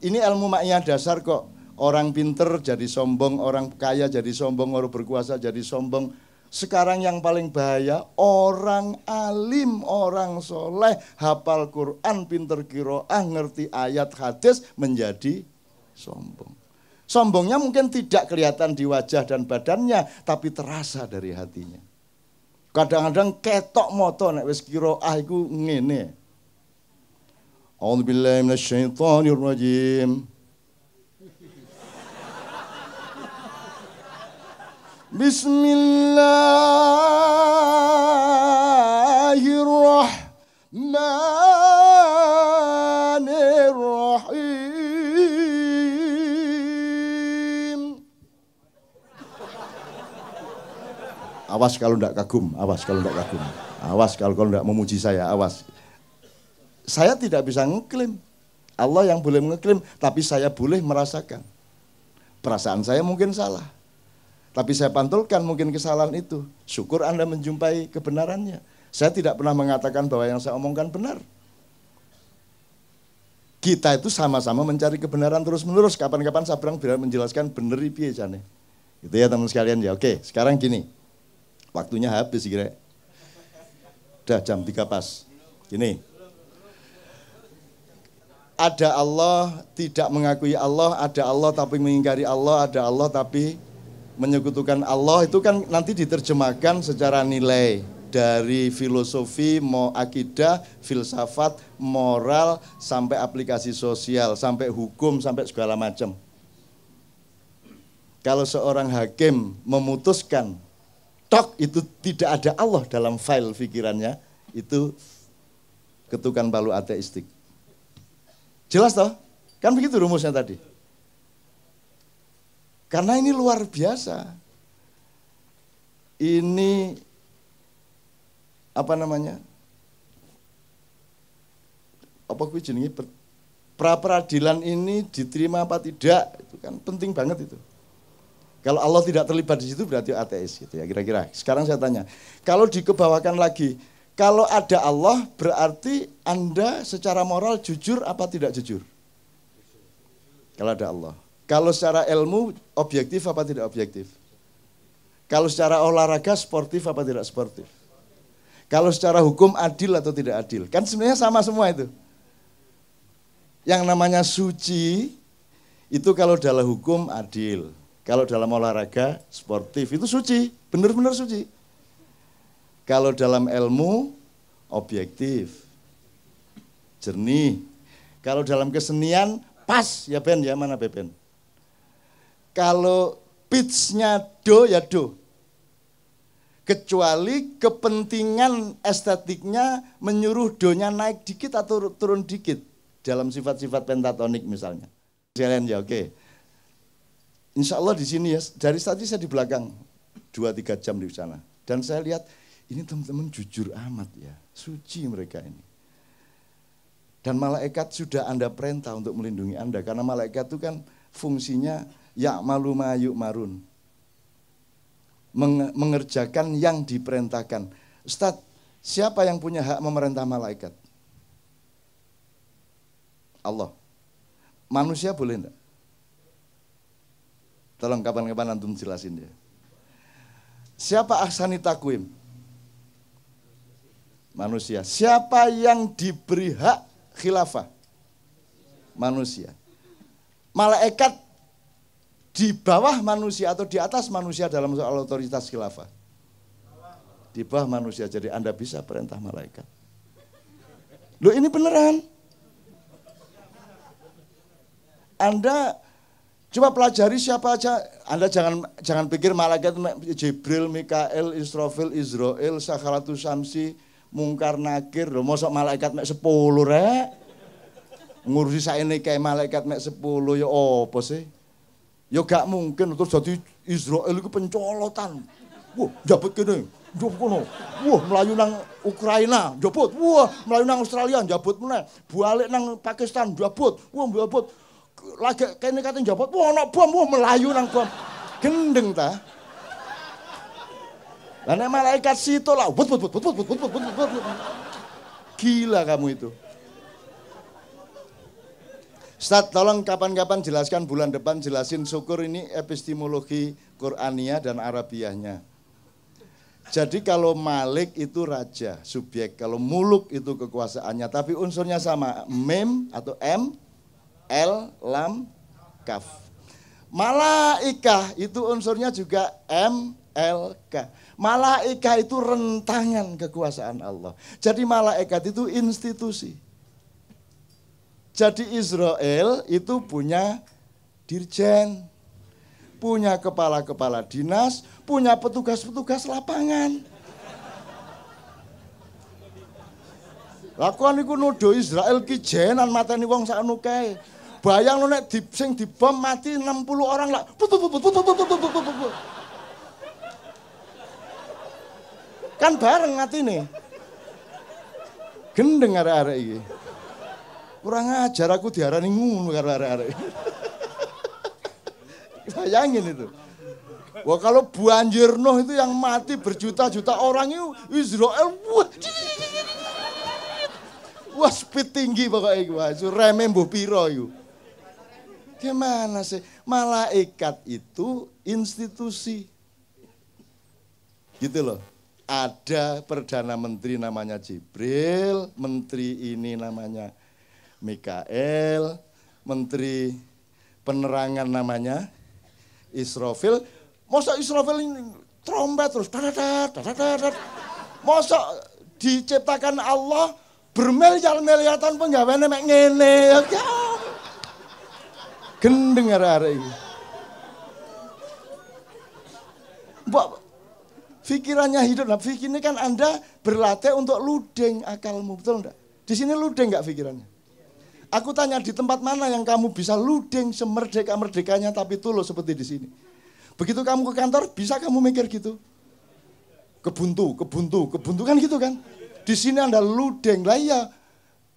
Speaker 1: Ini ilmu maknya dasar kok. Orang pinter jadi sombong, orang kaya jadi sombong, orang berkuasa jadi sombong. Sekarang yang paling bahaya orang alim, orang soleh, hafal Quran, pinter kiroah, ngerti ayat hadis menjadi sombong. Sombongnya mungkin tidak kelihatan di wajah dan badannya, tapi terasa dari hatinya. Kadang-kadang ketok moto nek wis kiroah iku ngene. A'udzubillahi بسم awas kalau tidak kagum awas kalau tidak kagum awas kalau kalau tidak memuji saya awas saya tidak bisa ngeklaim Allah yang boleh ngeklaim tapi saya boleh merasakan perasaan saya mungkin salah tapi saya pantulkan mungkin kesalahan itu. Syukur Anda menjumpai kebenarannya. Saya tidak pernah mengatakan bahwa yang saya omongkan benar. Kita itu sama-sama mencari kebenaran terus-menerus. Kapan-kapan saya bilang biar menjelaskan benar piye jane. Gitu ya teman sekalian ya. Oke, sekarang gini. Waktunya habis kira. Udah jam tiga pas. Gini. Ada Allah, tidak mengakui Allah, ada Allah tapi mengingkari Allah, ada Allah tapi menyekutukan Allah itu kan nanti diterjemahkan secara nilai dari filosofi, mau akidah, filsafat, moral, sampai aplikasi sosial, sampai hukum, sampai segala macam. Kalau seorang hakim memutuskan, tok itu tidak ada Allah dalam file pikirannya, itu ketukan palu ateistik. Jelas toh? Kan begitu rumusnya tadi. Karena ini luar biasa. Ini apa namanya? Apa kuwi jenenge pra peradilan ini diterima apa tidak itu kan penting banget itu. Kalau Allah tidak terlibat di situ berarti ateis gitu ya kira-kira. Sekarang saya tanya, kalau dikebawakan lagi, kalau ada Allah berarti Anda secara moral jujur apa tidak jujur? Kalau ada Allah. Kalau secara ilmu objektif apa tidak objektif? Kalau secara olahraga sportif apa tidak sportif? Kalau secara hukum adil atau tidak adil? Kan sebenarnya sama semua itu. Yang namanya suci itu kalau dalam hukum adil. Kalau dalam olahraga sportif itu suci, benar-benar suci. Kalau dalam ilmu objektif, jernih. Kalau dalam kesenian pas ya Ben ya mana Beben? Kalau pitch-nya do ya do. Kecuali kepentingan estetiknya menyuruh do-nya naik dikit atau turun dikit dalam sifat-sifat pentatonik misalnya. Kalian ya oke. Insya Allah di sini ya, dari tadi saya di belakang 2 tiga jam di sana. Dan saya lihat ini teman-teman jujur amat ya, suci mereka ini. Dan malaikat sudah Anda perintah untuk melindungi Anda. Karena malaikat itu kan fungsinya ya malu mayuk marun. mengerjakan yang diperintahkan. Ustaz, siapa yang punya hak memerintah malaikat? Allah. Manusia boleh enggak? Tolong kapan-kapan antum jelasin ya. Siapa ahsani takwim? Manusia. Siapa yang diberi hak khilafah? Manusia. Malaikat di bawah manusia atau di atas manusia dalam soal otoritas khilafah? Di bawah manusia, jadi Anda bisa perintah malaikat. Loh ini beneran. Anda coba pelajari siapa aja. Anda jangan jangan pikir malaikat Jibril, Mikael, Israfil, Israel, sakaratu Samsi, Mungkar Nakir. Loh mosok malaikat mek 10 rek. Ngurusi ini kayak malaikat mek 10 ya opo sih? Ya gak mungkin terus jadi Israel itu pencolotan. Wah, jabut kene. Njop kono. Wah, melayu nang Ukraina, jabut. Wah, melayu nang Australia, jabut meneh. Balik nang Pakistan, jabut. Wah, jabut. Lagi kene kate jabut. Wah, ana bom, wah melayu nang bom. Gendeng ta. Lah nek malaikat situ lah, but but but but but but but but. Gila kamu itu. Ustaz, tolong kapan-kapan jelaskan bulan depan jelasin syukur ini epistemologi Qurania dan Arabiahnya. Jadi kalau Malik itu raja, subjek. Kalau Muluk itu kekuasaannya. Tapi unsurnya sama. Mem atau M, L, Lam, Kaf. Malaikah itu unsurnya juga M, L, K. Malaikah itu rentangan kekuasaan Allah. Jadi malaikat itu institusi. Jadi Israel itu punya dirjen, punya kepala-kepala dinas, punya petugas-petugas lapangan. Lakuan itu nudo Israel ki jenan ni wong sakno anu kae. Bayang nek di sing dibom mati 60 orang lah. Kan bareng mati nih. Gendeng arah arah ini. Kurang ajar aku diarani ngono karo arek-arek. Bayangin itu. Wah kalau banjir Nuh itu yang mati berjuta-juta orang itu Israel wah. Wah speed tinggi pokoknya Wah, itu reme mbuh piro itu. Gimana sih? Malaikat itu institusi. Gitu loh. Ada Perdana Menteri namanya Jibril, Menteri ini namanya Mikael, Menteri Penerangan namanya, Israfil. Masa Israfil ini trompet terus, dadadad, Masa diciptakan Allah bermiliar-miliatan penggawaannya mek ngene. Ya. Gendeng arah hari ini, mbak, pikirannya hidup. Nah, pikirnya kan Anda berlatih untuk ludeng akalmu, betul enggak? Di sini ludeng enggak pikirannya? Aku tanya di tempat mana yang kamu bisa luding semerdeka-merdekanya tapi tulus seperti di sini. Begitu kamu ke kantor, bisa kamu mikir gitu? Kebuntu, kebuntu, kebuntu kan gitu kan? Di sini Anda ludeng, lah iya.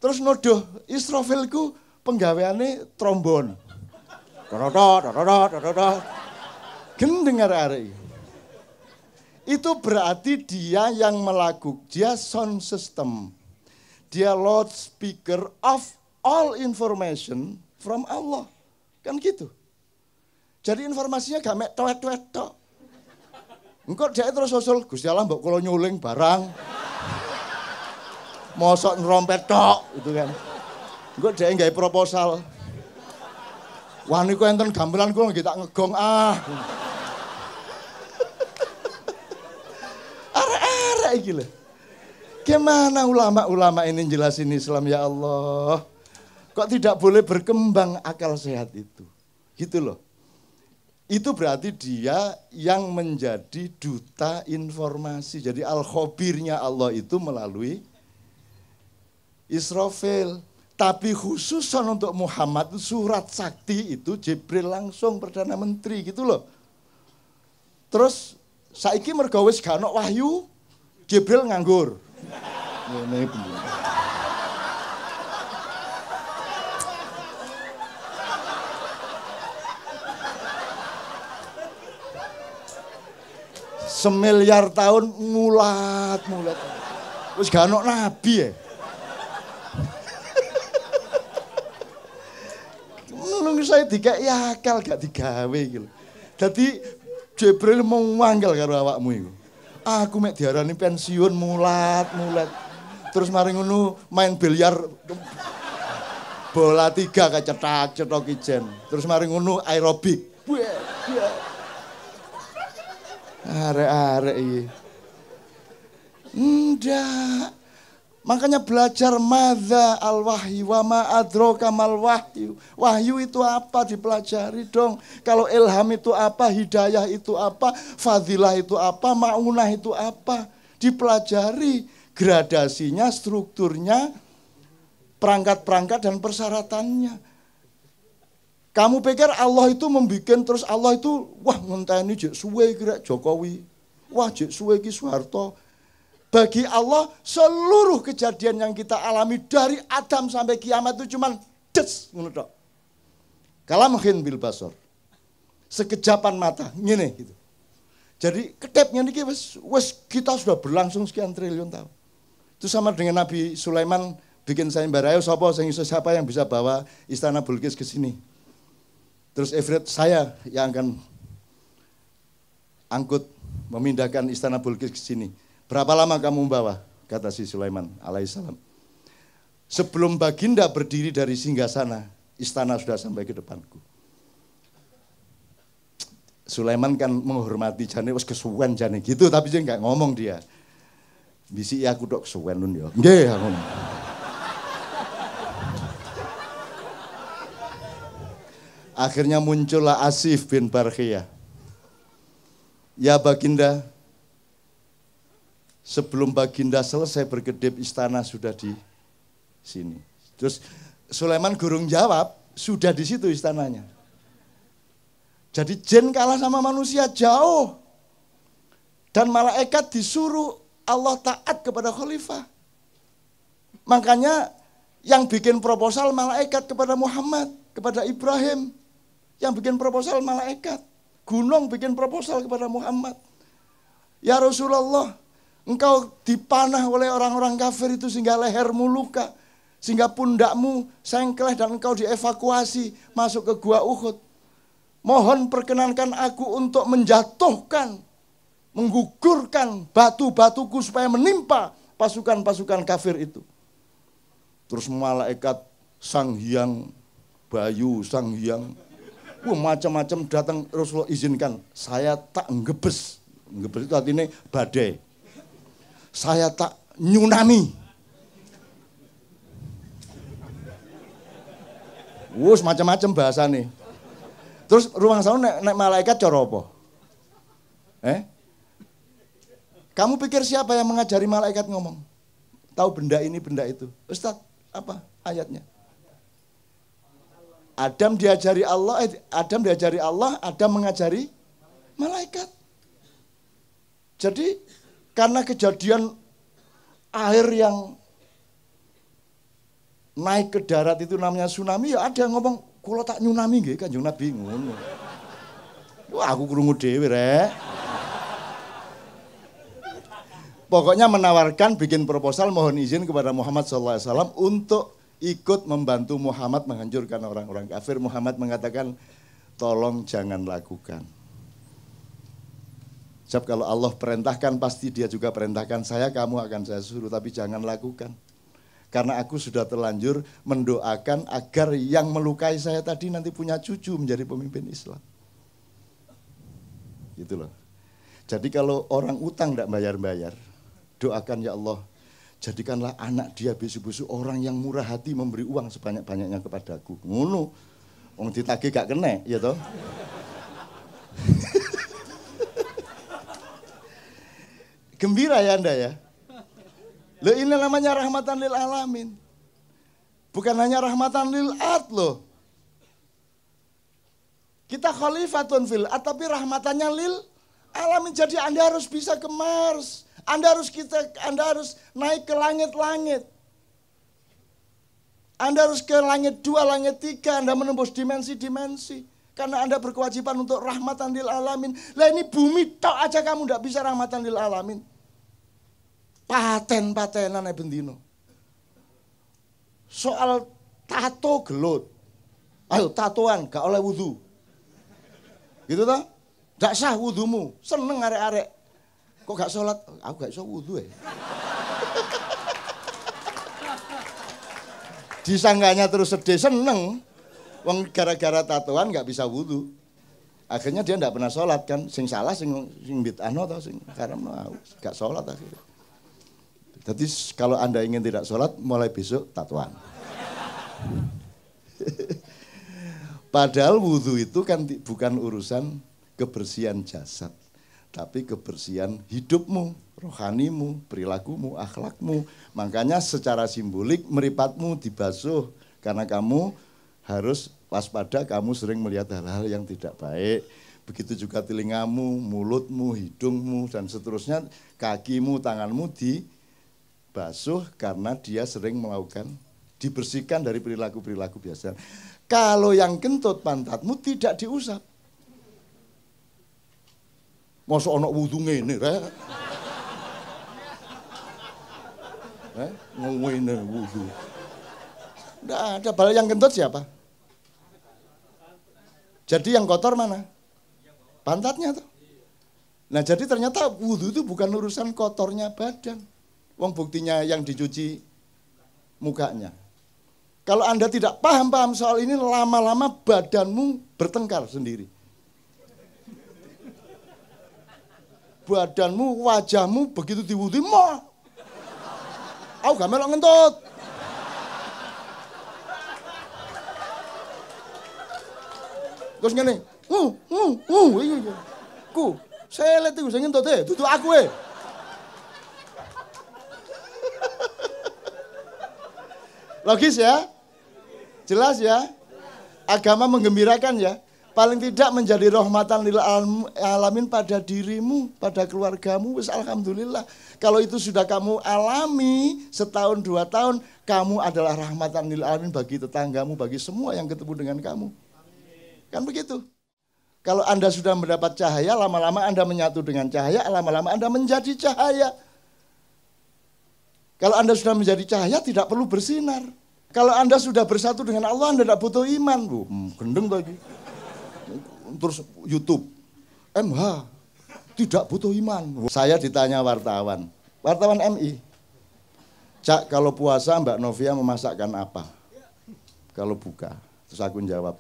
Speaker 1: Terus nodoh, istrofilku penggaweane trombon. Gendeng arek Itu berarti dia yang melakukan, dia sound system. Dia loudspeaker of all information from Allah. Kan gitu. Jadi informasinya gak mek tuet-tuet tok. Engkau dia terus sosial. Gusti Allah mbok kalau nyuling barang. Mosok nrompet tok gitu kan. Engkau dia gak proposal. Waniku enten gambelan gue lagi tak ngegong ah. Arek-arek gila. Gimana ulama-ulama ini jelasin Islam ya Allah? Kok tidak boleh berkembang akal sehat itu? Gitu loh. Itu berarti dia yang menjadi duta informasi. Jadi al-khobirnya Allah itu melalui Israfil. Tapi khususan untuk Muhammad surat sakti itu Jibril langsung Perdana Menteri gitu loh. Terus saiki mergawis gak wahyu, Jibril nganggur. Ini Semiliar tahun mulat mulat. terus ganok nabi ya. menunggu saya tiga ya akal gak digawe gitu. Jadi Jibril mau manggil karo awakmu itu. Aku mek diarani pensiun mulat mulat. Terus mari ngono main biliar bola tiga cetak cetok ijen. Terus mari ngono aerobik. Arek-arek iki. Ndak. Makanya belajar madza al-wahyu wa ma adraka mal wahyu. Wahyu itu apa dipelajari dong. Kalau ilham itu apa, hidayah itu apa, fadilah itu apa, maunah itu apa. Dipelajari gradasinya, strukturnya, perangkat-perangkat dan persyaratannya kamu pikir Allah itu membuat terus Allah itu wah ngenteni jek suwe kira Jokowi. Wah jek suwe iki Soeharto. Bagi Allah seluruh kejadian yang kita alami dari Adam sampai kiamat itu cuman des ngono tok. mungkin bil basor. Sekejapan mata ngene gitu. Jadi ketepnya niki wes wes kita sudah berlangsung sekian triliun tahun. Itu sama dengan Nabi Sulaiman bikin sayembaraya sapa sing siapa yang bisa bawa istana Bulkis ke sini. Terus Everett saya yang akan angkut memindahkan istana Bulkis ke sini. Berapa lama kamu membawa? Kata si Sulaiman alaihissalam. Sebelum Baginda berdiri dari singgah sana, istana sudah sampai ke depanku. Sulaiman kan menghormati jane wis kesuwen jane gitu tapi dia nggak ngomong dia. Bisi aku dok kesuwen nun ya. Nggih Akhirnya muncullah Asif bin Barqiyah. Ya Baginda, sebelum Baginda selesai berkedip istana sudah di sini. Terus Sulaiman Gurung jawab, sudah di situ istananya. Jadi jen kalah sama manusia jauh. Dan malaikat disuruh Allah taat kepada khalifah. Makanya yang bikin proposal malaikat kepada Muhammad, kepada Ibrahim. Yang bikin proposal malaikat. Gunung bikin proposal kepada Muhammad. Ya Rasulullah, engkau dipanah oleh orang-orang kafir itu sehingga lehermu luka. Sehingga pundakmu sengkleh dan engkau dievakuasi masuk ke gua Uhud. Mohon perkenankan aku untuk menjatuhkan, menggugurkan batu-batuku supaya menimpa pasukan-pasukan kafir itu. Terus malaikat sang hiang, bayu sang hiang, Wah macam-macam datang Rasulullah izinkan. Saya tak ngebes. Ngebes itu artinya badai. Saya tak nyunami. Wus macam-macam bahasa nih. Terus ruang sana naik naik malaikat coropo. Eh? Kamu pikir siapa yang mengajari malaikat ngomong? Tahu benda ini, benda itu. Ustaz, apa ayatnya? Adam diajari Allah, eh, Adam diajari Allah, Adam mengajari malaikat. Jadi karena kejadian air yang naik ke darat itu namanya tsunami ya ada yang ngomong kalau tak tsunami, gak kan? Nabi ngono. Wah aku krungu dewi rek. Pokoknya menawarkan bikin proposal mohon izin kepada Muhammad SAW untuk ikut membantu Muhammad menghancurkan orang-orang kafir. Muhammad mengatakan, tolong jangan lakukan. Sebab kalau Allah perintahkan, pasti dia juga perintahkan saya, kamu akan saya suruh, tapi jangan lakukan. Karena aku sudah terlanjur mendoakan agar yang melukai saya tadi nanti punya cucu menjadi pemimpin Islam. Gitu loh. Jadi kalau orang utang tidak bayar-bayar, doakan ya Allah, jadikanlah anak dia besok-besok orang yang murah hati memberi uang sebanyak-banyaknya kepadaku. Ngono. Wong ditagih gak kena, ya toh? Gembira ya Anda ya. Loh ini namanya rahmatan lil alamin. Bukan hanya rahmatan lil ad loh. Kita khalifatun fil tapi rahmatannya lil alamin. Jadi Anda harus bisa ke Mars anda harus kita Anda harus naik ke langit-langit. Anda harus ke langit dua, langit tiga. Anda menembus dimensi-dimensi. Karena Anda berkewajiban untuk rahmatan lil alamin. Lah ini bumi tok aja kamu tidak bisa rahmatan lil alamin. Paten-patenan ya bendino. Soal tato gelut. Ayo tatoan gak oleh wudhu. Gitu toh? Gak sah wudhumu. Seneng arek-arek Kok gak sholat? Aku gak bisa wudhu ya. Disangganya terus sedih, seneng. Wong gara-gara tatoan gak bisa wudhu. Akhirnya dia gak pernah sholat kan. Sing salah, sing, sing bid'ano atau sing no. Gak sholat akhirnya. Jadi kalau Anda ingin tidak sholat, mulai besok tatuan. Padahal wudhu itu kan bukan urusan kebersihan jasad tapi kebersihan hidupmu, rohanimu, perilakumu, akhlakmu. Makanya secara simbolik meripatmu dibasuh karena kamu harus waspada, kamu sering melihat hal-hal yang tidak baik. Begitu juga telingamu, mulutmu, hidungmu dan seterusnya, kakimu, tanganmu dibasuh karena dia sering melakukan dibersihkan dari perilaku-perilaku biasa. Kalau yang kentut pantatmu tidak diusap Masa ana wudu ngene, rek. Eh, ngene wudu. Nggak ada bal yang kentut siapa? Jadi yang kotor mana? Pantatnya tuh. Nah jadi ternyata wudhu itu bukan urusan kotornya badan. Wong buktinya yang dicuci mukanya. Kalau Anda tidak paham-paham soal ini, lama-lama badanmu bertengkar sendiri. badanmu, wajahmu begitu diwudhi mah. Aku gak melok ngentut. Terus ngene, uh, uh, uh, iya, iya. Ku, lihat itu sing ngentut deh, dudu aku e. Logis ya? Jelas ya? Agama menggembirakan ya? paling tidak menjadi rahmatan lil alamin pada dirimu, pada keluargamu, wis alhamdulillah. Kalau itu sudah kamu alami setahun dua tahun, kamu adalah rahmatan lil alamin bagi tetanggamu, bagi semua yang ketemu dengan kamu. Kan begitu. Kalau Anda sudah mendapat cahaya, lama-lama Anda menyatu dengan cahaya, lama-lama Anda menjadi cahaya. Kalau Anda sudah menjadi cahaya, tidak perlu bersinar. Kalau Anda sudah bersatu dengan Allah, Anda tidak butuh iman. bu. Hmm, gendeng lagi terus YouTube. MH tidak butuh iman. Saya ditanya wartawan, wartawan MI. Cak kalau puasa Mbak Novia memasakkan apa? Kalau buka. Terus aku jawab,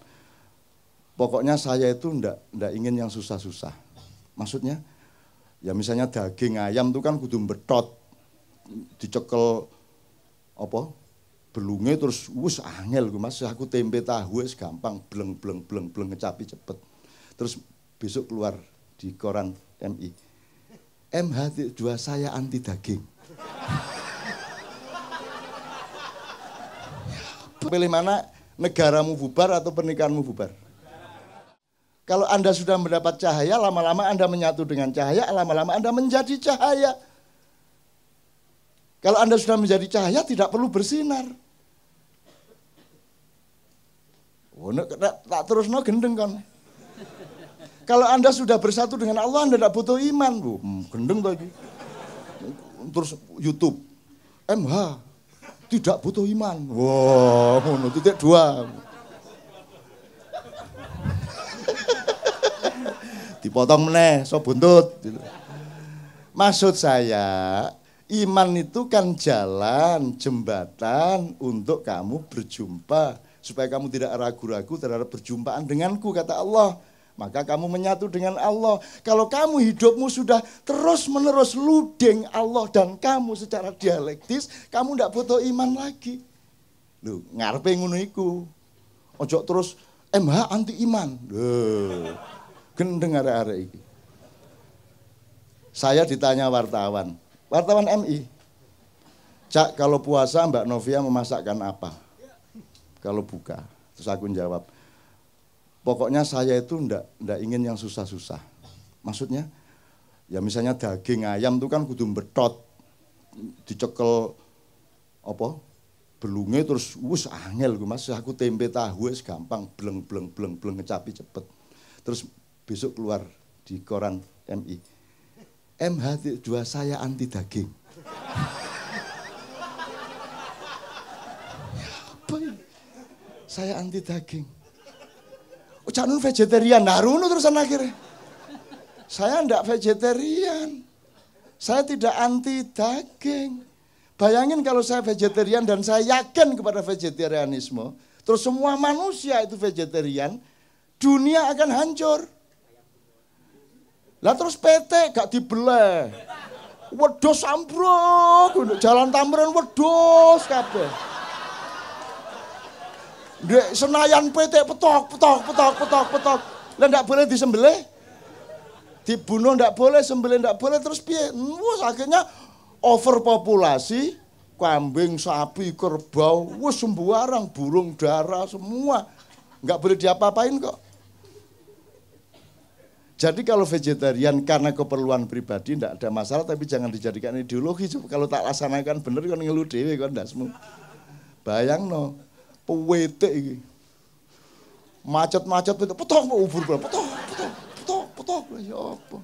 Speaker 1: pokoknya saya itu ndak ndak ingin yang susah-susah. Maksudnya ya misalnya daging ayam itu kan kudu betot dicekel apa belunge terus wis angel gue mas aku tempe tahu es gampang bleng bleng bleng bleng ngecapi cepet terus besok keluar di koran MI. MH2 saya anti daging. Ya, pilih mana negaramu bubar atau pernikahanmu bubar? Kalau Anda sudah mendapat cahaya, lama-lama Anda menyatu dengan cahaya, lama-lama Anda menjadi cahaya. Kalau Anda sudah menjadi cahaya, tidak perlu bersinar. Oh, tak terus no gendeng kan. Kalau Anda sudah bersatu dengan Allah, Anda tidak butuh iman. bu. hmm, gendeng lagi. Terus YouTube. MH. Tidak butuh iman. Wow, titik dua. Dipotong meneh, so buntut. Maksud saya, iman itu kan jalan, jembatan untuk kamu berjumpa supaya kamu tidak ragu-ragu terhadap perjumpaan denganku kata Allah maka kamu menyatu dengan Allah. Kalau kamu hidupmu sudah terus-menerus ludeng Allah dan kamu secara dialektis, kamu tidak butuh iman lagi. Lu ngarpe ngono Ojo terus MH anti iman. Loh. Gendeng arek-arek iki. Saya ditanya wartawan, wartawan MI. Cak, kalau puasa Mbak Novia memasakkan apa? Kalau buka. Terus aku jawab, pokoknya saya itu ndak ndak ingin yang susah-susah. Maksudnya ya misalnya daging ayam itu kan kudu betot dicekel apa belunge terus wis angel gue mas aku tempe tahu es gampang bleng bleng bleng bleng ngecapi cepet terus besok keluar di koran MI MH2 saya anti daging ya apa saya anti daging Oh, Cak Nun vegetarian, naruno terusan akhirnya. Saya ndak vegetarian. Saya tidak anti daging. Bayangin kalau saya vegetarian dan saya yakin kepada vegetarianisme, terus semua manusia itu vegetarian, dunia akan hancur. Lah terus PT gak dibelah. Wedos ambruk, jalan Tamrin wedos kabeh. Dek senayan PT petok petok petok petok petok. Lah ndak boleh disembelih. Dibunuh ndak boleh, sembelih ndak boleh terus piye? Wes akhirnya overpopulasi kambing, sapi, kerbau, wes sembarang burung dara semua. Enggak boleh diapa-apain kok. Jadi kalau vegetarian karena keperluan pribadi tidak ada masalah tapi jangan dijadikan ideologi. Kalau tak laksanakan bener kan ngeluh dewe kan dasmu. Bayang no. Pewetik iki. Macet-macet petok ubur petok petok petok petok ya apa.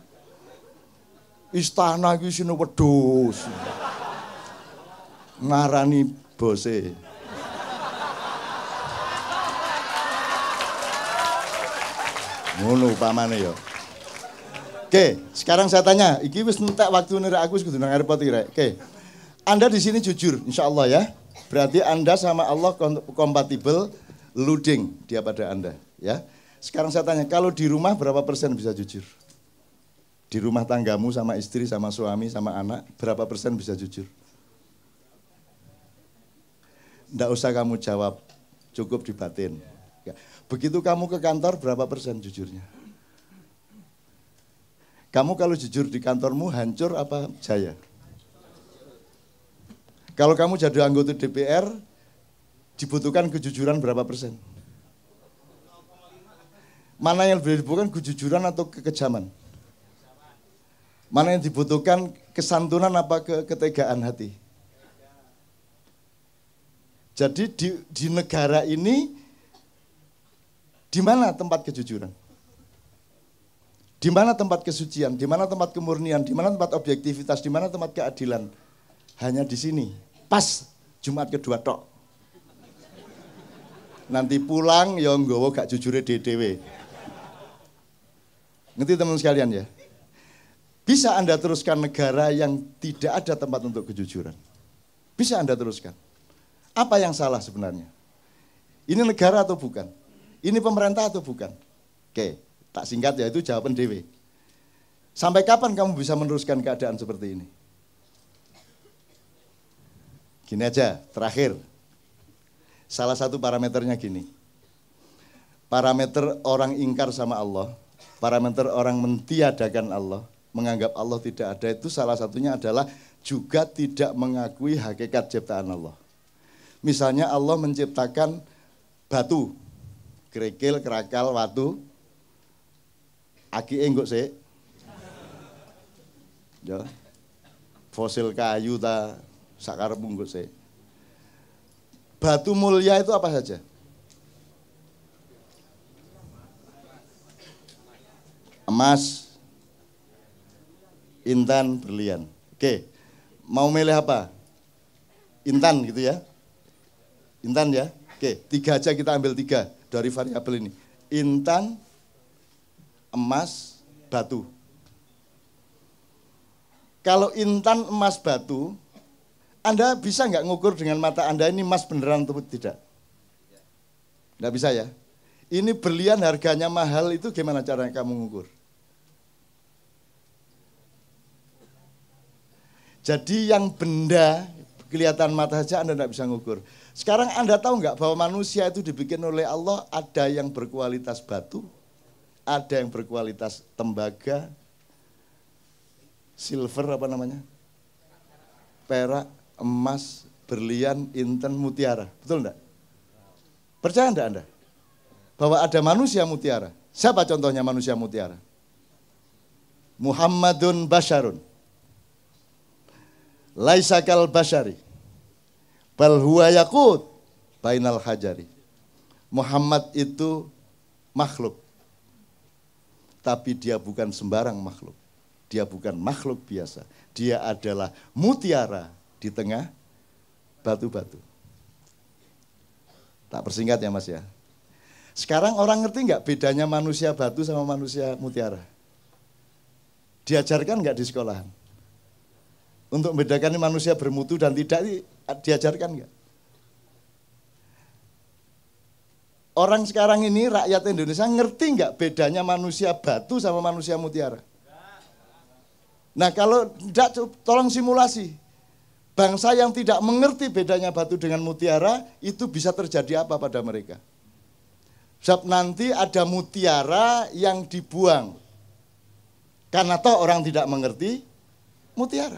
Speaker 1: Istana iki sini wedus, Ngarani bose. Ngono upamane ya. Oke, sekarang saya tanya, iki wis entek waktu nira aku wis nang nang arep Oke. Anda di sini jujur, insya Allah ya. Berarti Anda sama Allah kompatibel luding dia pada Anda. ya. Sekarang saya tanya, kalau di rumah berapa persen bisa jujur? Di rumah tanggamu sama istri, sama suami, sama anak, berapa persen bisa jujur? Tidak usah kamu jawab, cukup di batin. Ya. Begitu kamu ke kantor, berapa persen jujurnya? Kamu kalau jujur di kantormu hancur apa jaya? Kalau kamu jadi anggota DPR, dibutuhkan kejujuran berapa persen? Mana yang lebih dibutuhkan kejujuran atau kekejaman? Mana yang dibutuhkan kesantunan apa ke ketegaan hati? Jadi di, di negara ini di mana tempat kejujuran? Di mana tempat kesucian? Di mana tempat kemurnian? Di mana tempat objektivitas? Di mana tempat keadilan? Hanya di sini pas Jumat kedua tok. Nanti pulang ya nggawa gak jujure dhewe. Ngerti teman sekalian ya? Bisa Anda teruskan negara yang tidak ada tempat untuk kejujuran. Bisa Anda teruskan. Apa yang salah sebenarnya? Ini negara atau bukan? Ini pemerintah atau bukan? Oke, tak singkat ya itu jawaban Dewi. Sampai kapan kamu bisa meneruskan keadaan seperti ini? Gini aja, terakhir. Salah satu parameternya gini. Parameter orang ingkar sama Allah, parameter orang mentiadakan Allah, menganggap Allah tidak ada itu salah satunya adalah juga tidak mengakui hakikat ciptaan Allah. Misalnya Allah menciptakan batu, kerikil, kerakal, watu, aki enggak sih? Ya. Fosil kayu ta, Sakar bungkus saya. Batu mulia itu apa saja? Emas, intan, berlian. Oke, mau milih apa? Intan gitu ya? Intan ya? Oke, tiga aja kita ambil tiga dari variabel ini. Intan, emas, batu. Kalau intan emas batu, anda bisa nggak ngukur dengan mata Anda ini emas beneran atau tidak? Nggak bisa ya? Ini berlian harganya mahal itu gimana cara kamu ngukur? Jadi yang benda kelihatan mata saja Anda nggak bisa ngukur. Sekarang Anda tahu nggak bahwa manusia itu dibikin oleh Allah ada yang berkualitas batu, ada yang berkualitas tembaga, silver apa namanya, perak, emas, berlian, inten, mutiara. Betul enggak? Percaya enggak Anda? Bahwa ada manusia mutiara. Siapa contohnya manusia mutiara? Muhammadun Basharun. Laisakal Bashari. Balhuayakut yakut bainal hajari. Muhammad itu makhluk. Tapi dia bukan sembarang makhluk. Dia bukan makhluk biasa. Dia adalah mutiara di tengah batu-batu. Tak persingkat ya mas ya. Sekarang orang ngerti nggak bedanya manusia batu sama manusia mutiara? Diajarkan nggak di sekolahan? Untuk membedakan manusia bermutu dan tidak diajarkan nggak? Orang sekarang ini rakyat Indonesia ngerti nggak bedanya manusia batu sama manusia mutiara? Nah kalau tidak tolong simulasi. Bangsa yang tidak mengerti bedanya batu dengan mutiara itu bisa terjadi apa pada mereka? Sebab nanti ada mutiara yang dibuang. Karena toh orang tidak mengerti mutiara.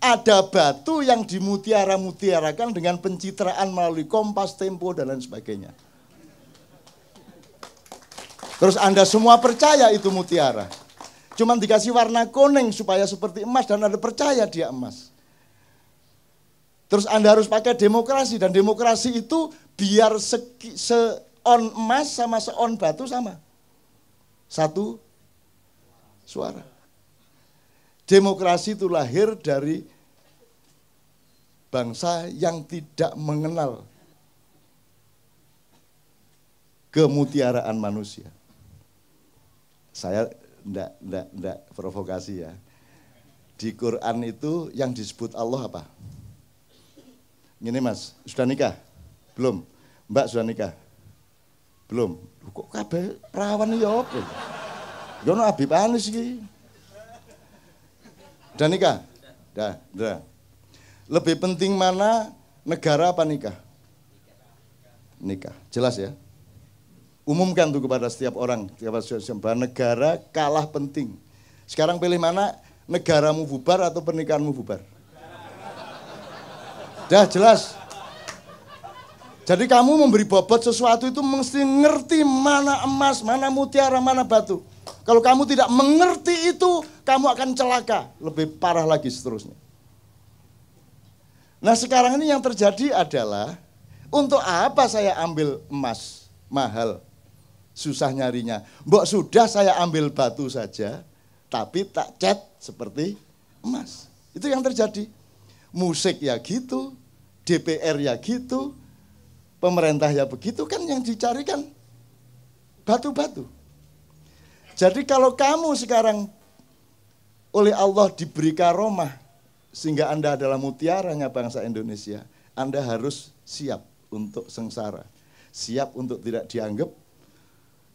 Speaker 1: Ada batu yang dimutiara-mutiarakan dengan pencitraan melalui kompas, tempo, dan lain sebagainya. Terus Anda semua percaya itu mutiara. Cuman dikasih warna kuning supaya seperti emas dan Anda percaya dia emas. Terus Anda harus pakai demokrasi dan demokrasi itu biar se-on emas sama se-on batu sama. Satu suara. Demokrasi itu lahir dari bangsa yang tidak mengenal kemutiaraan manusia. Saya enggak, enggak, enggak provokasi ya. Di Quran itu yang disebut Allah apa? Ini mas, sudah nikah? Belum. Mbak sudah nikah? Belum. Kok kabeh perawan ya apa? Ya ono Habib Anis iki. Sudah nikah? udah udah Lebih penting mana negara apa nikah? Nikah. Jelas ya? Umumkan tuh kepada setiap orang, setiap bahwa negara kalah penting. Sekarang pilih mana? Negaramu bubar atau pernikahanmu bubar? Dah jelas. Jadi kamu memberi bobot sesuatu itu mesti ngerti mana emas, mana mutiara, mana batu. Kalau kamu tidak mengerti itu, kamu akan celaka. Lebih parah lagi seterusnya. Nah sekarang ini yang terjadi adalah, untuk apa saya ambil emas mahal? Susah nyarinya. Mbok sudah saya ambil batu saja, tapi tak cat seperti emas. Itu yang terjadi musik ya gitu, DPR ya gitu, pemerintah ya begitu kan yang dicari kan batu-batu. Jadi kalau kamu sekarang oleh Allah diberi karomah sehingga Anda adalah mutiaranya bangsa Indonesia, Anda harus siap untuk sengsara, siap untuk tidak dianggap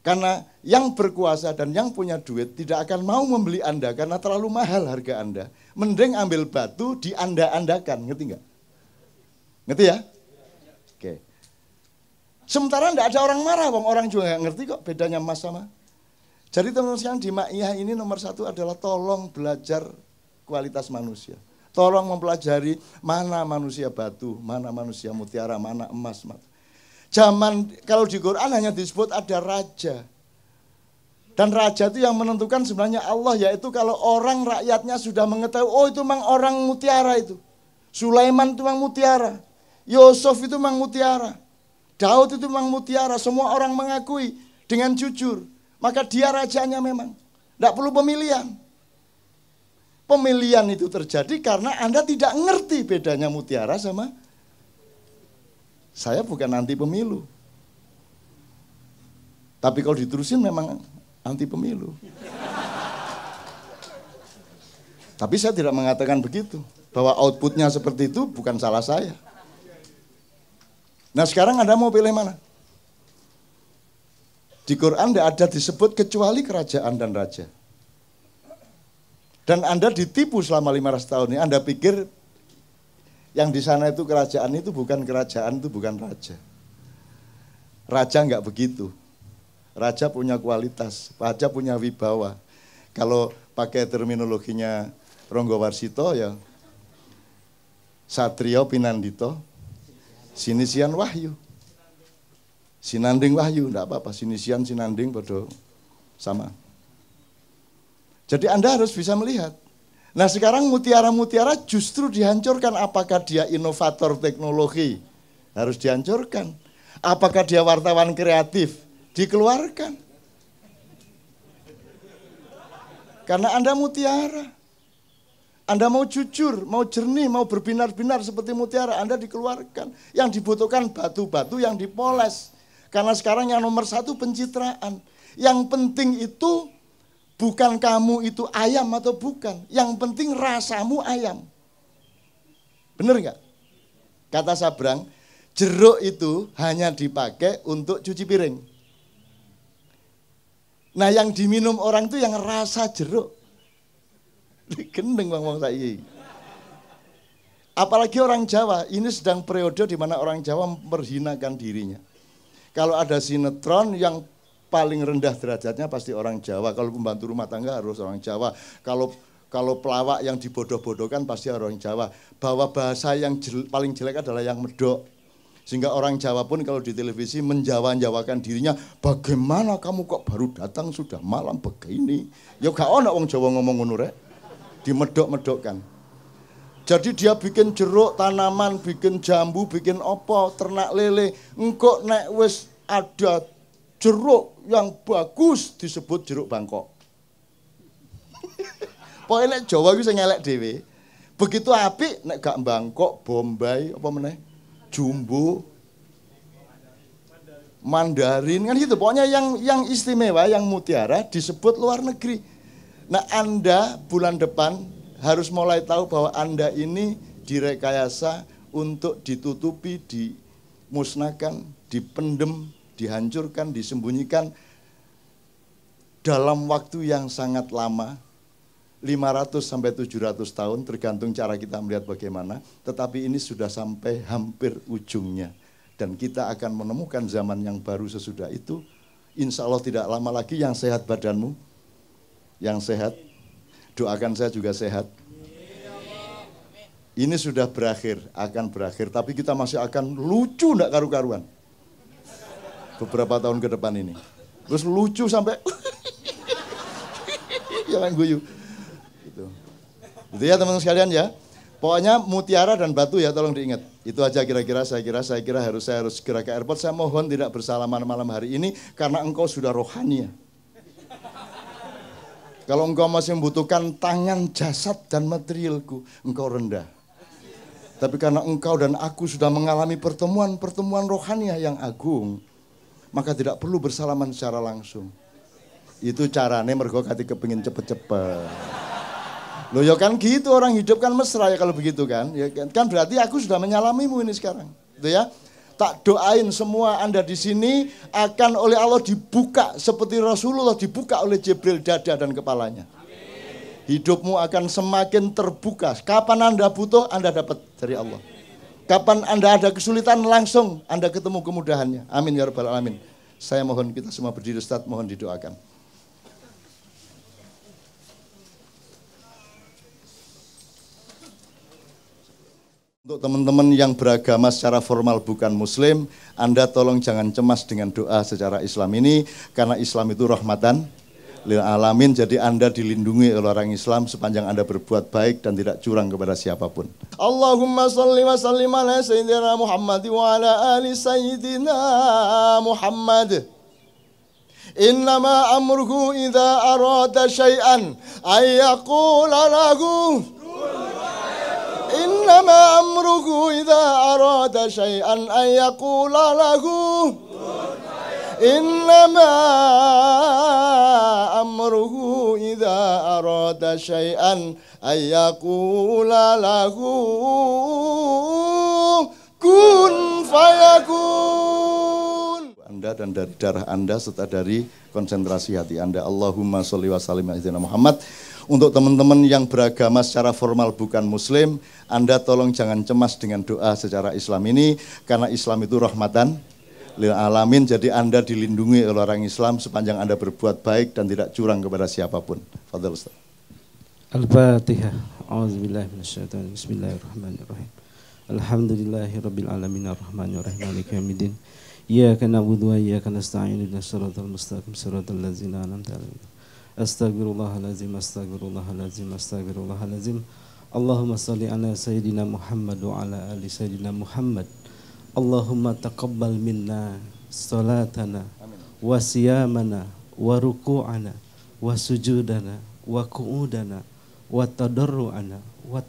Speaker 1: karena yang berkuasa dan yang punya duit tidak akan mau membeli Anda karena terlalu mahal harga Anda. Mending ambil batu di Anda-andakan, ngerti nggak? Ngerti ya? Oke. Sementara tidak ada orang marah, wong orang juga enggak ngerti kok bedanya emas sama. Jadi teman-teman sekalian di Ma'iyah ini nomor satu adalah tolong belajar kualitas manusia. Tolong mempelajari mana manusia batu, mana manusia mutiara, mana emas. Mata. Zaman kalau di Quran hanya disebut ada raja. Dan raja itu yang menentukan sebenarnya Allah yaitu kalau orang rakyatnya sudah mengetahui oh itu memang orang mutiara itu. Sulaiman itu memang mutiara. Yusuf itu memang mutiara. Daud itu memang mutiara. Semua orang mengakui dengan jujur. Maka dia rajanya memang. Tidak perlu pemilihan. Pemilihan itu terjadi karena Anda tidak ngerti bedanya mutiara sama saya bukan anti pemilu. Tapi kalau diterusin memang anti pemilu. Tapi saya tidak mengatakan begitu. Bahwa outputnya seperti itu bukan salah saya. Nah sekarang Anda mau pilih mana? Di Quran tidak ada disebut kecuali kerajaan dan raja. Dan Anda ditipu selama 500 tahun ini. Anda pikir yang di sana itu kerajaan itu bukan kerajaan, itu bukan raja. Raja nggak begitu. Raja punya kualitas, raja punya wibawa. Kalau pakai terminologinya Ronggo Warsito ya, Satrio Pinandito, Sinisian Wahyu. Sinanding Wahyu, enggak apa-apa, Sinisian, Sinanding, bodoh, sama. Jadi Anda harus bisa melihat. Nah sekarang mutiara-mutiara justru dihancurkan. Apakah dia inovator teknologi? Harus dihancurkan. Apakah dia wartawan kreatif? Dikeluarkan. Karena Anda mutiara. Anda mau jujur, mau jernih, mau berbinar-binar seperti mutiara, Anda dikeluarkan. Yang dibutuhkan batu-batu yang dipoles. Karena sekarang yang nomor satu pencitraan. Yang penting itu Bukan kamu itu ayam atau bukan. Yang penting rasamu ayam. Benar nggak? Kata Sabrang, jeruk itu hanya dipakai untuk cuci piring. Nah yang diminum orang itu yang rasa jeruk. Gendeng bang bang saya. Apalagi orang Jawa, ini sedang periode di mana orang Jawa memperhinakan dirinya. Kalau ada sinetron yang paling rendah derajatnya pasti orang Jawa. Kalau pembantu rumah tangga harus orang Jawa. Kalau kalau pelawak yang dibodoh-bodohkan pasti orang Jawa. Bahwa bahasa yang jel, paling jelek adalah yang medok. Sehingga orang Jawa pun kalau di televisi menjawab-jawabkan dirinya, bagaimana kamu kok baru datang sudah malam begini? Ya gak ono orang Jawa ngomong ngunur Di Dimedok-medokkan. Jadi dia bikin jeruk, tanaman, bikin jambu, bikin opo, ternak lele. engkau nek wis ada jeruk yang bagus disebut jeruk bangkok. Pokoknya nek Jawa itu saya ngelek dewe. Begitu api, nek gak bangkok, bombay, apa meneh, jumbo, mandarin kan gitu. Pokoknya yang yang istimewa, yang mutiara disebut luar negeri. Nah Anda bulan depan harus mulai tahu bahwa Anda ini direkayasa untuk ditutupi, dimusnahkan, dipendem, dihancurkan, disembunyikan dalam waktu yang sangat lama, 500 sampai 700 tahun tergantung cara kita melihat bagaimana, tetapi ini sudah sampai hampir ujungnya dan kita akan menemukan zaman yang baru sesudah itu. Insya Allah tidak lama lagi yang sehat badanmu, yang sehat, doakan saya juga sehat. Ini sudah berakhir, akan berakhir, tapi kita masih akan lucu enggak karu-karuan beberapa tahun ke depan ini. Terus lucu sampai jangan ya, guyu. Gitu. Gitu ya teman-teman sekalian ya. Pokoknya mutiara dan batu ya tolong diingat. Itu aja kira-kira saya kira saya kira harus saya harus gerak ke airport. Saya mohon tidak bersalaman malam hari ini karena engkau sudah rohani ya. Kalau engkau masih membutuhkan tangan, jasad dan materialku, engkau rendah. Tapi karena engkau dan aku sudah mengalami pertemuan-pertemuan rohani yang agung, maka tidak perlu bersalaman secara langsung. Itu caranya mergo kati kepingin cepet-cepet. Loh ya kan gitu orang hidup kan mesra ya kalau begitu kan. Ya kan, kan berarti aku sudah menyalamimu ini sekarang. Gitu ya. Tak doain semua Anda di sini akan oleh Allah dibuka seperti Rasulullah dibuka oleh Jibril dada dan kepalanya. Hidupmu akan semakin terbuka. Kapan Anda butuh, Anda dapat dari Allah. Kapan Anda ada kesulitan langsung Anda ketemu kemudahannya. Amin ya rabbal alamin. Saya mohon kita semua berdiri Ustaz mohon didoakan. Untuk teman-teman yang beragama secara formal bukan muslim, Anda tolong jangan cemas dengan doa secara Islam ini karena Islam itu rahmatan lil alamin. Jadi Anda dilindungi oleh orang Islam sepanjang Anda berbuat baik dan tidak curang kepada siapapun. Allahumma salli wa sallim ala sayyidina Muhammad wa ala ali sayyidina Muhammad. Innama amruhu idha arada shay'an ay yaqula lahu Innama amruhu idza arada syai'an ay yaqula إنما أمره إذا أراد شيئا أن يقول له كن فيكون Anda dan dari darah Anda serta dari konsentrasi hati Anda. Allahumma sholli wa sallim ala Muhammad. Untuk teman-teman yang beragama secara formal bukan muslim, Anda tolong jangan cemas dengan doa secara Islam ini karena Islam itu rahmatan lil alamin. Jadi Anda dilindungi oleh orang Islam sepanjang Anda berbuat baik dan tidak curang kepada siapapun. Fadhil Ustaz.
Speaker 2: Al-Fatihah. A'udzubillahi minasyaitonir Bismillahirrahmanirrahim. Alhamdulillahi rabbil alamin arrahmanir rahim maliki yaumiddin. Iyyaka na'budu wa iyyaka nasta'in ihdinas siratal mustaqim siratal ladzina an'amta 'alaihim. Astagfirullahalazim astagfirullahalazim astagfirullahalazim. Allahumma salli ala sayyidina Muhammad wa ala ali sayyidina Muhammad. Allahumma taqabbal minna salatana wa siyamana wa ruku'ana wa sujudana wa ku'udana wa tadarru'ana wa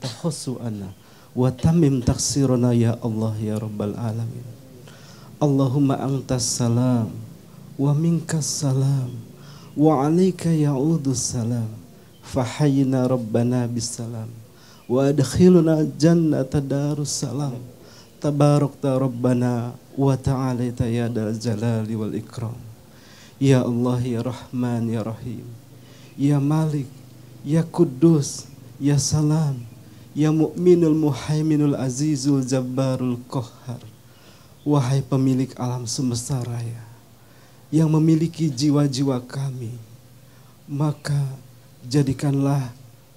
Speaker 2: wa tamim ya Allah ya Rabbal Alamin Allahumma antas salam wa minkas salam wa alaika ya'udus salam fahayina rabbana bisalam wa adkhilna jannata tadarus salam Tabarakta Rabbana wa ta'alaita ya dal jalali wal ikram. Ya Allah ya Rahman ya Rahim. Ya Malik, ya Kudus, ya Salam, ya Mu'minul Muhaiminul Azizul Jabbarul qahhar Wahai pemilik alam semesta raya yang memiliki jiwa-jiwa kami, maka jadikanlah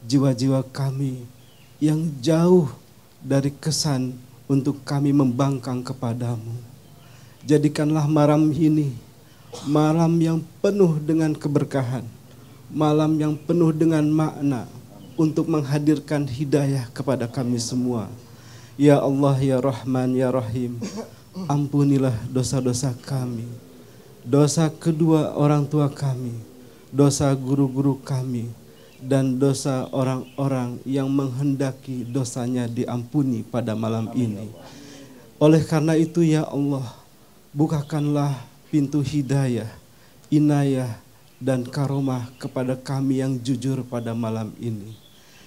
Speaker 2: jiwa-jiwa kami yang jauh dari kesan untuk kami membangkang kepadamu. Jadikanlah malam ini malam yang penuh dengan keberkahan, malam yang penuh dengan makna untuk menghadirkan hidayah kepada kami semua. Ya Allah, ya Rahman, ya Rahim, ampunilah dosa-dosa kami, dosa kedua orang tua kami, dosa guru-guru kami, dan dosa orang-orang yang menghendaki dosanya diampuni pada malam ini. Ya Oleh karena itu ya Allah, bukakanlah pintu hidayah, inayah, dan karomah kepada kami yang jujur pada malam ini.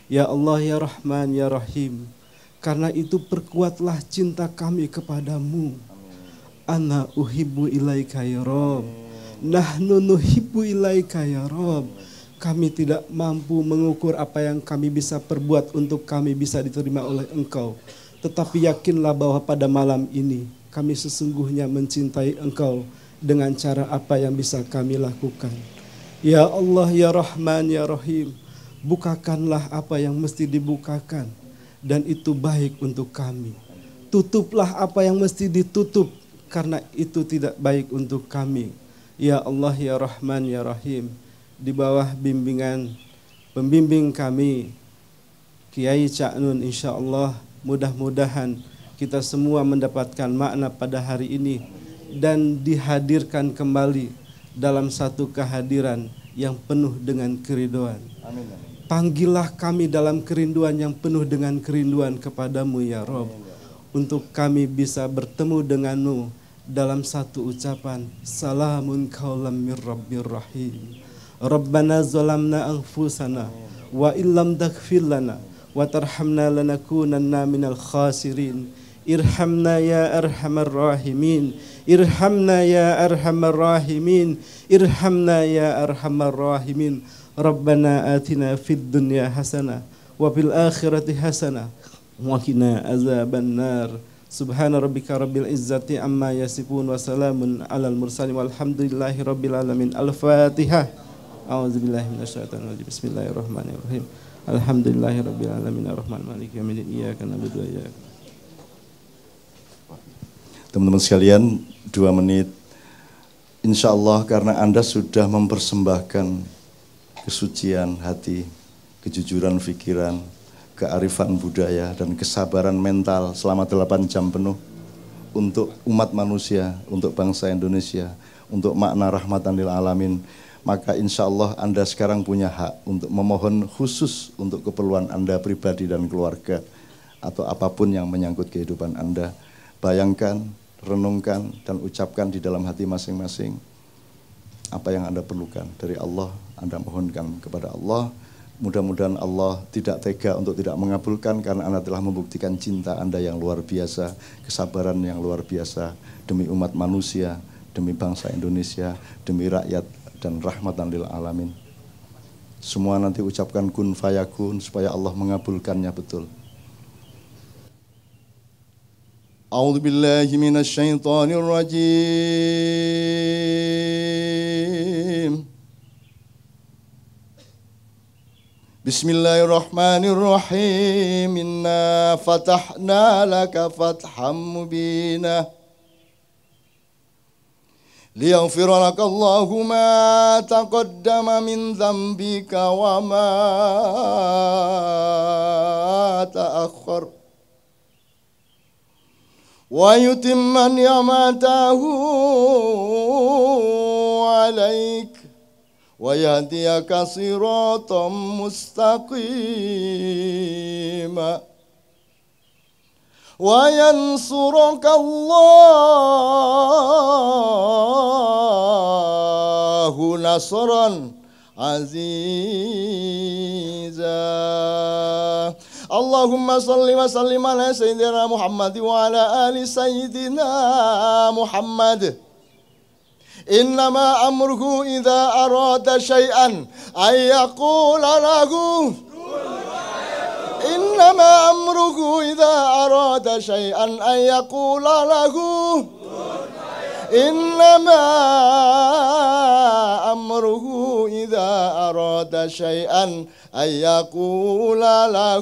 Speaker 2: Ya Allah, Ya Rahman, Ya Rahim, karena itu perkuatlah cinta kami kepadamu. Ana uhibu ilaika ya Rob. Nahnu nuhibu ilaika ya Rob kami tidak mampu mengukur apa yang kami bisa perbuat untuk kami bisa diterima oleh Engkau. Tetapi yakinlah bahwa pada malam ini kami sesungguhnya mencintai Engkau dengan cara apa yang bisa kami lakukan. Ya Allah, Ya Rahman, Ya Rahim, bukakanlah apa yang mesti dibukakan dan itu baik untuk kami. Tutuplah apa yang mesti ditutup karena itu tidak baik untuk kami. Ya Allah, Ya Rahman, Ya Rahim, di bawah bimbingan pembimbing kami Kiai Cak Nun insya Allah mudah-mudahan kita semua mendapatkan makna pada hari ini dan dihadirkan kembali dalam satu kehadiran yang penuh dengan keriduan. Amin. Panggillah kami dalam kerinduan yang penuh dengan kerinduan kepadamu ya Rob. Untuk kami bisa bertemu denganmu dalam satu ucapan. Salamun kaulam min Rabbir ربنا ظلمنا أنفسنا وإن لم تغفر لنا وترحمنا لنكونن من الخاسرين ارحمنا يا أرحم الراحمين ارحمنا يا أرحم الراحمين ارحمنا يا أرحم الراحمين ربنا آتنا في الدنيا حسنة وفي الآخرة حسنة وقنا عذاب النار سبحان ربك رب العزة عما يصفون وسلام على المرسلين والحمد لله رب العالمين الفاتحة A'udzubillahi Bismillahirrahmanirrahim. na'budu
Speaker 1: Teman-teman sekalian, dua menit. Insya Allah karena Anda sudah mempersembahkan kesucian hati, kejujuran pikiran, kearifan budaya, dan kesabaran mental selama 8 jam penuh untuk umat manusia, untuk bangsa Indonesia, untuk makna rahmatan lil alamin maka insya Allah Anda sekarang punya hak untuk memohon khusus untuk keperluan Anda pribadi dan keluarga atau apapun yang menyangkut kehidupan Anda. Bayangkan, renungkan, dan ucapkan di dalam hati masing-masing apa yang Anda perlukan dari Allah, Anda mohonkan kepada Allah. Mudah-mudahan Allah tidak tega untuk tidak mengabulkan karena Anda telah membuktikan cinta Anda yang luar biasa, kesabaran yang luar biasa demi umat manusia, demi bangsa Indonesia, demi rakyat dan rahmatan lil alamin. Semua nanti ucapkan kun fayakun supaya Allah mengabulkannya betul. A'udzu billahi minasy syaithanir rajim. Bismillahirrahmanirrahim. Inna fatahna laka fatham mubinah. ليغفر لك الله ما تقدم من ذنبك وما تأخر ويتم نعمته عليك ويهديك صراطا مستقيما وينصرك الله نصرا عزيزا اللهم صل وسلم على سيدنا محمد وعلى آل سيدنا محمد إنما أمره إذا أراد شيئا أن يقول له إنما أمره إذا أراد شيئا أن يقول له إنما أمره إذا أراد شيئا أن يقول له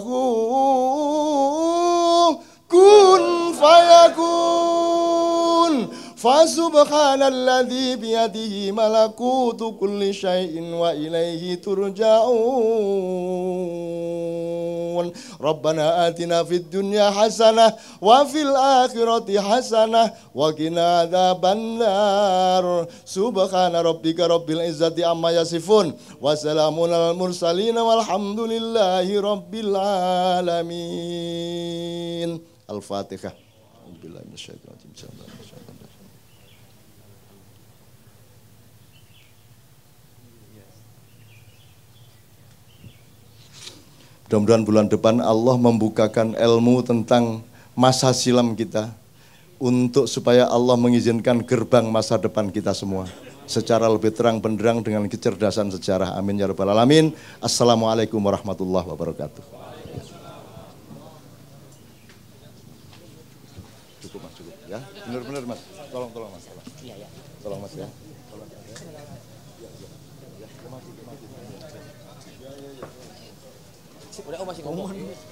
Speaker 1: كن فيكون Fasubhanalladzi biyadihi malakutu kulli syai'in wa ilaihi turja'un. Rabbana atina fid dunya hasanah wa fil akhirati hasanah wa qina adzabannar. Subhana rabbika rabbil izzati amma yasifun wa salamun mursalin walhamdulillahi rabbil alamin. Al-Fatihah. Mudah-mudahan bulan depan Allah membukakan ilmu tentang masa silam kita untuk supaya Allah mengizinkan gerbang masa depan kita semua secara lebih terang benderang dengan kecerdasan sejarah. Amin ya rabbal alamin. Assalamualaikum warahmatullahi wabarakatuh. Cukup mas, cukup ya. Benar-benar mas. oh masih ngomong.